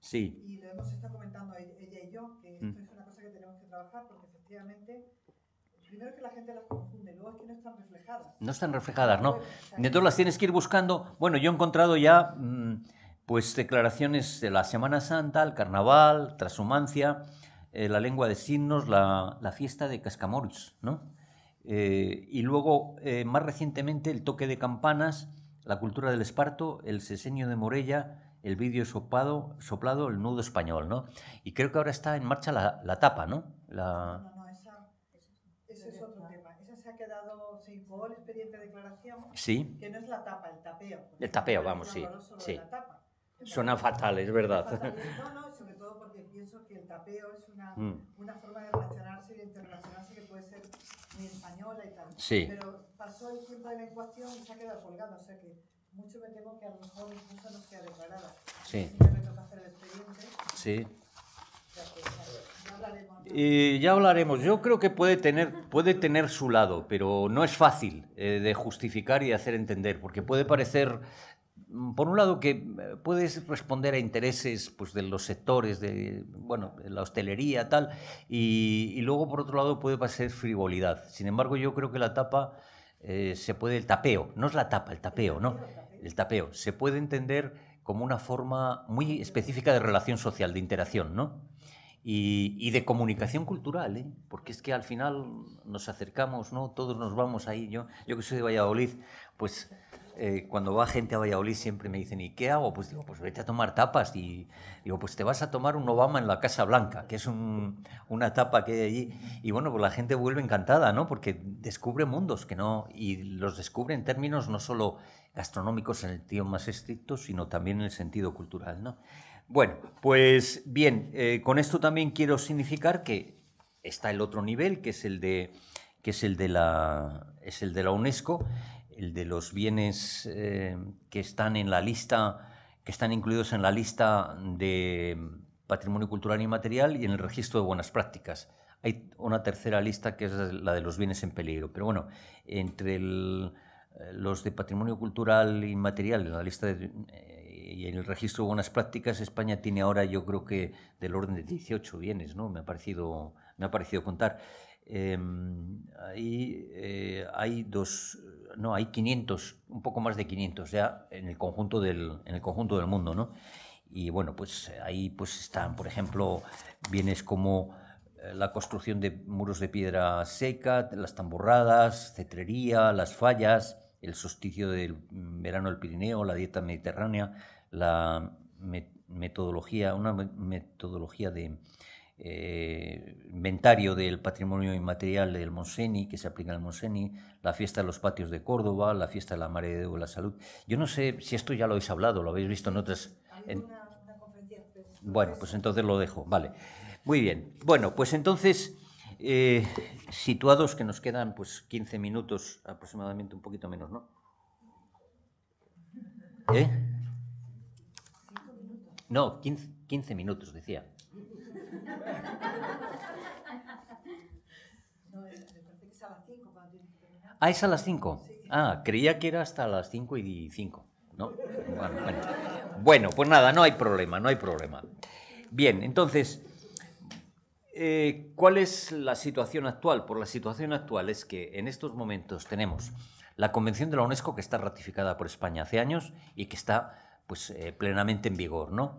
sí nos está comentando e- ella y yo, que esto mm. es una cosa que tenemos que trabajar porque efectivamente Primero que la gente las confunde, luego es que no están reflejadas. No están reflejadas, ¿no? Entonces las tienes que ir buscando. Bueno, yo he encontrado ya mm, pues declaraciones de la Semana Santa, el Carnaval, Trashumancia, eh, la lengua de signos, la, fiesta de Cascamoros ¿no? Eh, y luego, eh, más recientemente, el toque de campanas, la cultura del esparto, el sesenio de Morella, el vídeo soplado, soplado, el nudo español, ¿no? Y creo que ahora está en marcha la, la tapa, ¿no? La... No, no, esa, ese es otro tema. Esa se ha quedado, sin incoó el expediente de declaración, sí. que no es la tapa, el tapeo. El tapeo, vamos, sí. sí. La tapa. Suena fatal, es verdad. *laughs* No, no, sobre todo porque pienso que el tapeo es una, mm. una forma de relacionarse y de interrelacionarse que puede ser muy española y tal. Sí. Pero pasó el tiempo de la ecuación y se ha quedado colgado, o sea que mucho me temo que a lo mejor no sea Sí. Sí. ya hablaremos. Yo creo que puede tener, puede tener su lado, pero no es fácil eh, de justificar y hacer entender, porque puede parecer, mm, por un lado, que eh, puedes responder a intereses pues, de los sectores, de, bueno, la hostelería, tal, y, luego, por otro lado, puede parecer frivolidad. Sin embargo, yo creo que la etapa... Eh, se puede, el tapeo, no es la tapa, el tapeo, ¿no? El tapeo, se puede entender como una forma muy específica de relación social, de interacción, ¿no? Y, de comunicación cultural, ¿eh? porque es que al final nos acercamos, ¿no? Todos nos vamos ahí. Yo, yo que soy de Valladolid, pues eh, cuando va gente a Valladolid siempre me dicen, ¿y qué hago? Pues digo, pues vete a tomar tapas y digo, pues te vas a tomar un Obama en la Casa Blanca, que es una tapa que hay allí. Y bueno, pues la gente vuelve encantada, ¿no? Porque descubre mundos que no, y los descubre en términos no solo gastronómicos en el sentido más estricto, sino también en el sentido cultural, ¿no? Bueno, pues bien, eh, con esto también quiero significar que está el otro nivel, que es el que es el de, es el de la UNESCO, el de los bienes eh, que están en la lista, que están incluidos en la lista de patrimonio cultural inmaterial y en el registro de buenas prácticas. Hay una tercera lista que es la de los bienes en peligro. Pero bueno, entre eh, los de patrimonio cultural inmaterial en la lista eh, y en el registro de buenas prácticas, España tiene ahora yo creo que del orden de 18 bienes, ¿no? Me ha parecido, me ha parecido contar. Em, eh, ahí hay dos, no, hay 500, un poco más de 500 ya en el conjunto del, en el conjunto del mundo, ¿no? Y bueno, pues eh, ahí pues están, por ejemplo, bienes como eh, la construcción de muros de piedra seca, las tamborradas, cetrería, las fallas, el solsticio del verano del Pirineo, la dieta mediterránea, la metodología, una metodología de eh, inventario del patrimonio inmaterial del Monseni, que se aplica al Monseni, la fiesta de los patios de Córdoba, la fiesta de la Mare de la Salud. Yo no sé si esto ya lo habéis hablado, lo habéis visto en otras... Bueno, pues entonces lo dejo, vale. Muy bien. Bueno, pues entonces, eh, situados que nos quedan pues 15 minutos aproximadamente, un poquito menos, ¿no? ¿Eh? No, 15, 15 minutos, decía. Ah, es a las 5. Ah, creía que era hasta las 5 y 5. Bueno, pues nada, no hay problema, no hay problema. Bien, entonces, eh, ¿cuál es la situación actual? Por la situación actual es que en estos momentos tenemos la Convención de la UNESCO que está ratificada por España hace años y que está pues, eh, plenamente en vigor. ¿no?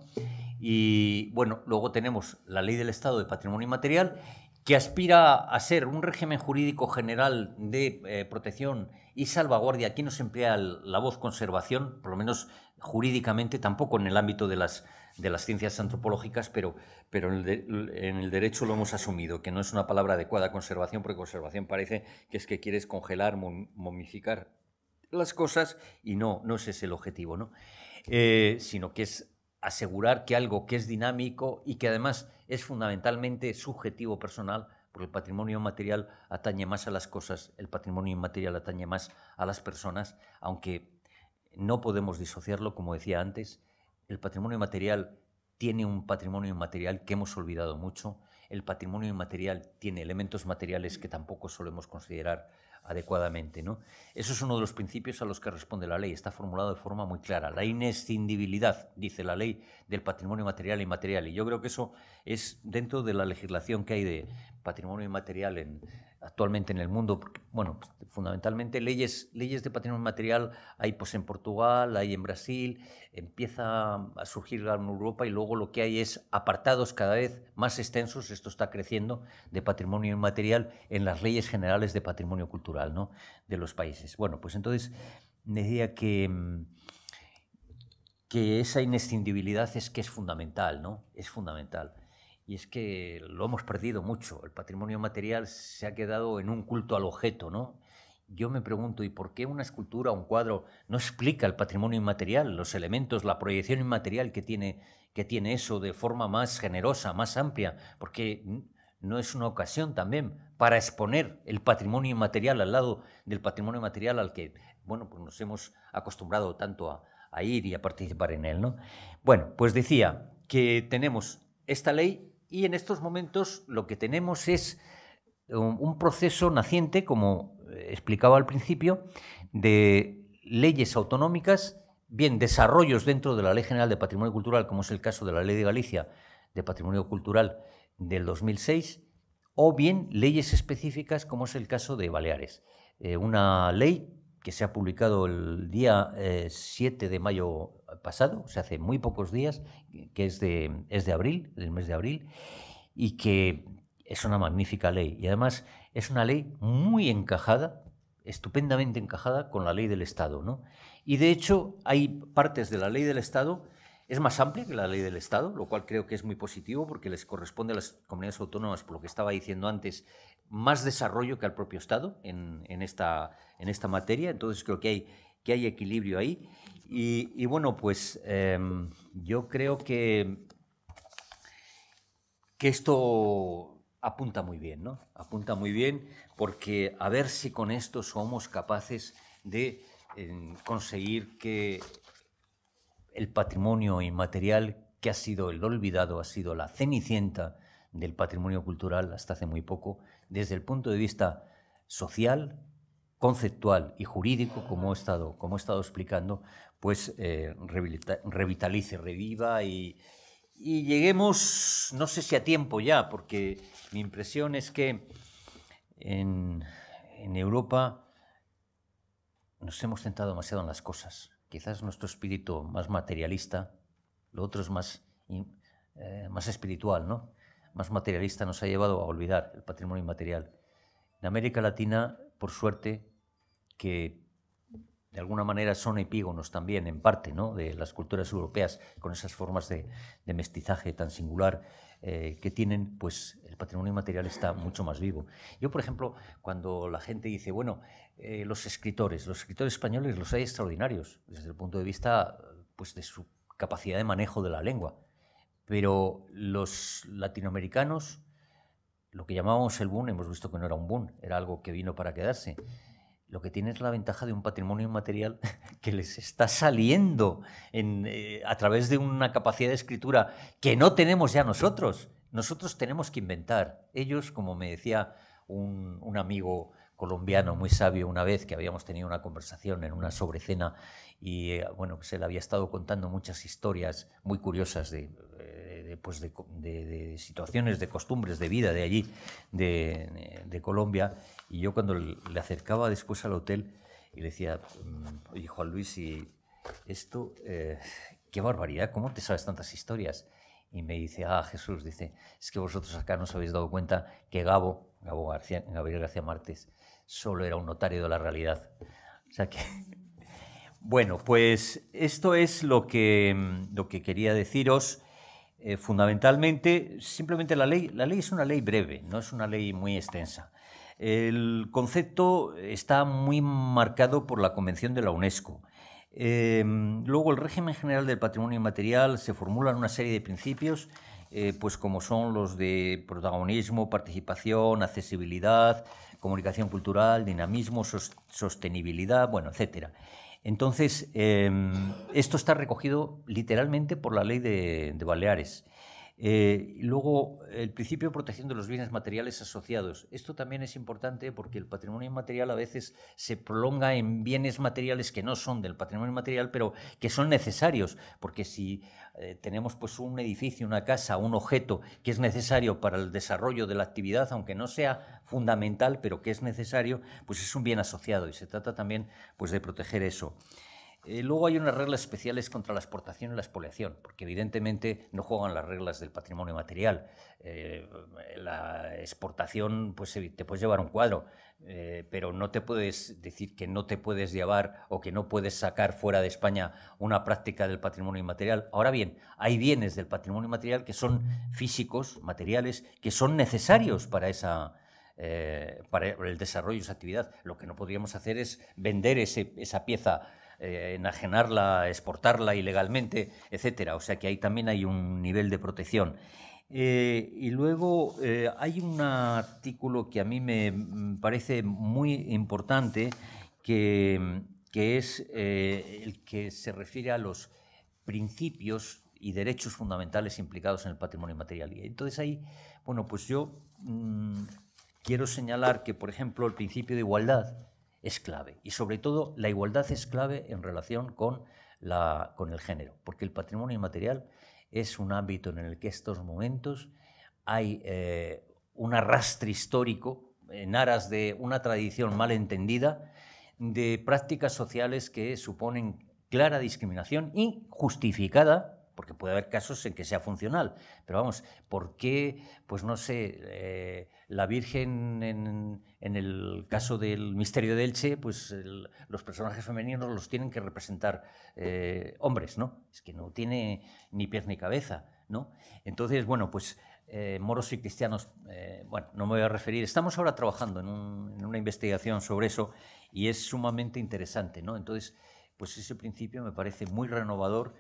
Y bueno, luego tenemos la ley del Estado de Patrimonio Inmaterial que aspira a ser un régimen jurídico general de eh, protección y salvaguardia. Aquí no se emplea la voz conservación, por lo menos jurídicamente, tampoco en el ámbito de las, de las ciencias antropológicas, pero, pero en el, derecho lo hemos asumido, que no es una palabra adecuada conservación, porque conservación parece que es que quieres congelar, momificar las cosas, y no, no ese es el objetivo. ¿no? Eh, sino que es asegurar que algo que es dinámico y que además es fundamentalmente subjetivo personal, porque el patrimonio material atañe más a las cosas, el patrimonio inmaterial atañe más a las personas, aunque no podemos disociarlo, como decía antes, el patrimonio inmaterial tiene un patrimonio inmaterial que hemos olvidado mucho, el patrimonio inmaterial tiene elementos materiales que tampoco solemos considerar adecuadamente. ¿no? Eso es uno de los principios a los que responde la ley. Está formulado de forma muy clara. La inescindibilidad, dice la ley, del patrimonio material e inmaterial. Y yo creo que eso es dentro de la legislación que hay de patrimonio inmaterial en, actualmente en el mundo, bueno, pues, fundamentalmente leyes, leyes de patrimonio material hay pues en Portugal, hay en Brasil, empieza a surgir en Europa y luego lo que hay es apartados cada vez más extensos, esto está creciendo, de patrimonio inmaterial en las leyes generales de patrimonio cultural ¿no? de los países. Bueno, pues entonces decía que, mm, que esa inescindibilidad es que es fundamental, ¿no? Es fundamental y es que lo hemos perdido mucho. El patrimonio material se ha quedado en un culto al objeto, ¿no? Yo me pregunto, ¿y por qué una escultura, un cuadro, no explica el patrimonio inmaterial, los elementos, la proyección inmaterial que tiene, que tiene eso de forma más generosa, más amplia? Porque no es una ocasión también para exponer el patrimonio inmaterial al lado del patrimonio material al que bueno, pues nos hemos acostumbrado tanto a, ir y a participar en él. ¿no? Bueno, pues decía que tenemos esta ley y en estos momentos lo que tenemos es um, un proceso naciente, como eh, explicaba al principio, de leyes autonómicas, bien desarrollos dentro de la Ley General de Patrimonio Cultural, como es el caso de la Ley de Galicia de Patrimonio Cultural del 2006, o bien leyes específicas, como es el caso de Baleares. Eh, una ley que se ha publicado el día 7 eh, de mayo pasado, o sea, hace muy pocos días, que es de, es de abril, del mes de abril, y que es una magnífica ley. Y además es una ley muy encajada, estupendamente encajada con la ley del Estado. Y de hecho hay partes de la ley del Estado, es más amplia que la ley del Estado, lo cual creo que es muy positivo porque les corresponde a las comunidades autónomas, por lo que estaba diciendo antes, más desarrollo que al propio Estado en, en esta en esta materia, entonces creo que hay, que hay equilibrio ahí. Y, bueno, pues em, yo creo que, que esto apunta muy bien, ¿no? Apunta muy bien porque a ver si con esto somos capaces de em, conseguir que el patrimonio inmaterial que ha sido el olvidado, ha sido la cenicienta del patrimonio cultural hasta hace muy poco, desde el punto de vista social, conceptual y jurídico, como he estado, como he estado explicando, pues eh, revitalice, reviva y, lleguemos, no sé si a tiempo ya, porque mi impresión es que en, Europa nos hemos centrado demasiado en las cosas. Quizás nuestro espíritu más materialista, lo otro es más, eh, más espiritual, ¿no? más materialista nos ha llevado a olvidar el patrimonio inmaterial. En América Latina, por suerte, que de alguna manera son epígonos también, en parte, ¿no? de las culturas europeas, con esas formas de, mestizaje tan singular eh, que tienen, pues el patrimonio inmaterial está mucho más vivo. Yo, por ejemplo, cuando la gente dice, bueno, eh, los escritores, los escritores españoles los hay extraordinarios, desde el punto de vista pues, de su capacidad de manejo de la lengua, pero los latinoamericanos, lo que llamábamos el boom, hemos visto que no era un boom, era algo que vino para quedarse lo que tiene es la ventaja de un patrimonio inmaterial *laughs* que les está saliendo eh, a través de una capacidad de escritura que no tenemos ya nosotros. Nosotros tenemos que inventar. Ellos, como me decía un, amigo colombiano muy sabio una vez que habíamos tenido una conversación en una sobrecena y eh, bueno, se le había estado contando muchas historias muy curiosas de, eh, de, pues de, situaciones, de costumbres, de vida de allí, de, Colombia. Y yo cuando le acercaba después al hotel y le decía, mm, oye Juan Luis, y esto, eh, qué barbaridad, ¿cómo te sabes tantas historias? Y me dice, ah, Jesús, dice, es que vosotros acá no os habéis dado cuenta que Gabo, Gabo García, Gabriel García Márquez, solo era un notario de la realidad. O sea que *laughs* bueno, pues esto es lo que quería deciros. Eh, fundamentalmente, simplemente la ley, la ley es una ley breve, no es una ley muy extensa. El concepto está muy marcado por la Convención de la UNESCO. Em, luego, el régimen general del patrimonio inmaterial se formula en una serie de principios eh, pues como son los de protagonismo, participación, accesibilidad, comunicación cultural, dinamismo, sostenibilidad, bueno, etcétera. Entonces, em, esto está recogido literalmente por la ley de Baleares. Eh, luego, el principio de protección de los bienes materiales asociados. Esto también es importante porque el patrimonio inmaterial a veces se prolonga en bienes materiales que no son del patrimonio inmaterial, pero que son necesarios, porque si eh, tenemos pues, un edificio, una casa, un objeto que es necesario para el desarrollo de la actividad, aunque no sea fundamental, pero que es necesario, pues es un bien asociado y se trata también pues, de proteger eso. Eh, luego hay unas reglas especiales contra la exportación y la expoliación, porque evidentemente no juegan las reglas del patrimonio material. Eh, la exportación, pues te puedes llevar un cuadro, eh, pero no te puedes decir que no te puedes llevar o que no puedes sacar fuera de España una práctica del patrimonio inmaterial. Ahora bien, hay bienes del patrimonio inmaterial que son físicos, materiales, que son necesarios para esa, para el desarrollo de esa actividad. Lo que no podríamos hacer es vender esa pieza eh, enajenarla, exportarla ilegalmente, etcétera. O sea que ahí también hay un nivel de protección. Eh, y luego eh, hay un artículo que a mí me parece muy importante, que, es el que se refiere a los principios y derechos fundamentales implicados en el patrimonio material. Y entonces ahí, bueno, pues yo mm, quiero señalar que, por ejemplo, el principio de igualdad, es clave. Y sobre todo, la igualdad es clave en relación con, el género, porque el patrimonio inmaterial es un ámbito en el que estos momentos hay eh, un arrastre histórico en aras de una tradición mal entendida de prácticas sociales que suponen clara discriminación injustificada, porque puede haber casos en que sea funcional. Pero vamos, ¿por qué, pues no sé, eh, la Virgen en, el caso del Misterio de Elche, pues los personajes femeninos los tienen que representar eh, hombres, ¿no? Es que no tiene ni pies ni cabeza, ¿no? Entonces, bueno, pues eh, moros y cristianos, bueno, no me voy a referir, estamos ahora trabajando en, en, una investigación sobre eso y es sumamente interesante, ¿no? Entonces, pues ese principio me parece muy renovador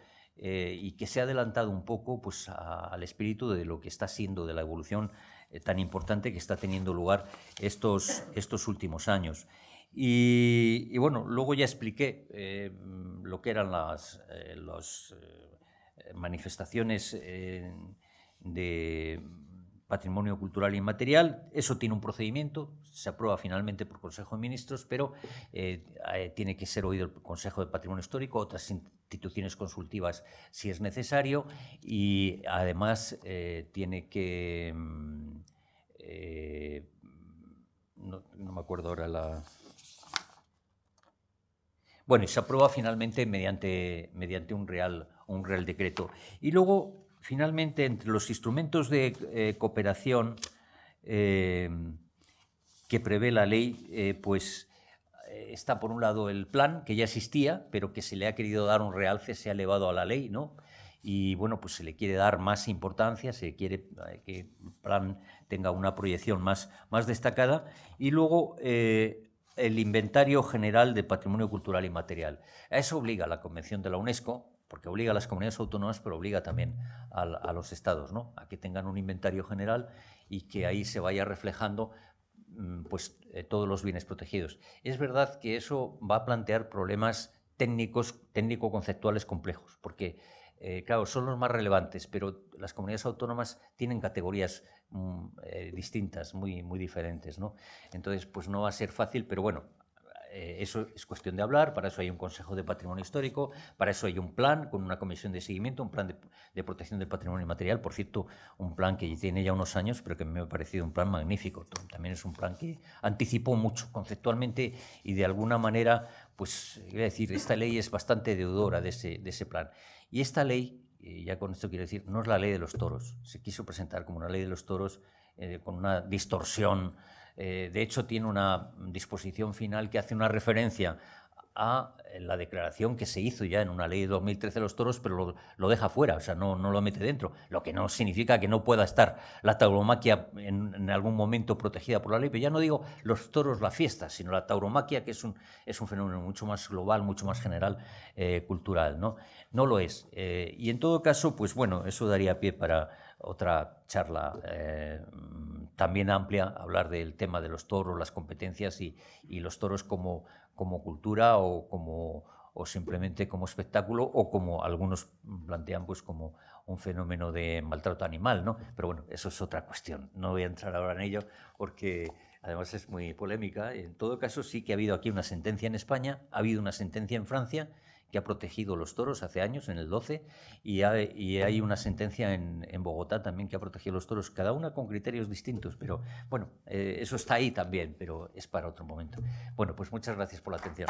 eh, y que se ha adelantado un poco pues, al espíritu de lo que está siendo, de la evolución eh, tan importante que está teniendo lugar estos, estos últimos años. Y, bueno, luego ya expliqué eh, lo que eran las manifestaciones de patrimonio cultural inmaterial. Eso tiene un procedimiento, se aprueba finalmente por Consejo de Ministros, pero eh, eh, tiene que ser oído el Consejo de Patrimonio Histórico, otras instituciones consultivas si es necesario, y además eh, tiene que... Mm, no, me acuerdo ahora la... Bueno, y se aprueba finalmente mediante, mediante un, real, un real decreto. Y luego finalmente, entre los instrumentos de eh, cooperación eh, que prevé la ley, eh, pues está por un lado el plan, que ya existía, pero que se le ha querido dar un realce, se ha elevado a la ley, ¿no? Y bueno, pues se le quiere dar más importancia, se quiere que el plan tenga una proyección más, más destacada. Y luego el inventario general de patrimonio cultural y material. A eso obliga la Convención de la UNESCO, porque obliga a las comunidades autónomas, pero obliga también a, los estados, ¿no? A que tengan un inventario general y que ahí se vaya reflejando mm, pues eh, todos los bienes protegidos. Es verdad que eso va a plantear problemas técnicos, técnico-conceptuales complejos, porque eh, claro, son los más relevantes, pero las comunidades autónomas tienen categorías mm, eh, distintas, muy, muy diferentes, ¿no? Entonces, pues no va a ser fácil, pero bueno, eh, eso es cuestión de hablar, para eso hay un Consejo de Patrimonio Histórico, para eso hay un plan con una comisión de seguimiento, un plan de, protección del patrimonio inmaterial, por cierto, un plan que tiene ya unos años, pero que me ha parecido un plan magnífico. También es un plan que anticipó mucho conceptualmente y de alguna manera, pues, quiero decir, esta ley es bastante deudora de ese, plan. Y esta ley, eh, ya con esto quiero decir, no es la ley de los toros. Se quiso presentar como una ley de los toros eh, con una distorsión eh, de hecho, tiene una disposición final que hace una referencia a eh, la declaración que se hizo ya en una ley de 2013 de los toros, pero lo, deja fuera, o sea, no, no, lo mete dentro, lo que no significa que no pueda estar la tauromaquia en, algún momento protegida por la ley, pero ya no digo los toros, la fiesta, sino la tauromaquia, que es un, es un fenómeno mucho más global, mucho más general, eh, cultural, ¿no? No lo es. y en todo caso, pues bueno, eso daría pie para otra charla eh, mm, también amplia, hablar del tema de los toros, las competencias y, los toros como, cultura o simplemente como espectáculo o como algunos plantean pues como un fenómeno de maltrato animal, ¿no? Pero bueno, eso es otra cuestión. No voy a entrar ahora en ello porque además es muy polémica. En todo caso sí que ha habido aquí una sentencia en España, ha habido una sentencia en Francia que ha protegido los toros hace años, en el 12, y hay, y hay una sentencia en, Bogotá también que ha protegido los toros, cada una con criterios distintos, pero bueno, eh, eso está ahí también, pero es para otro momento. Bueno, pues muchas gracias por la atención.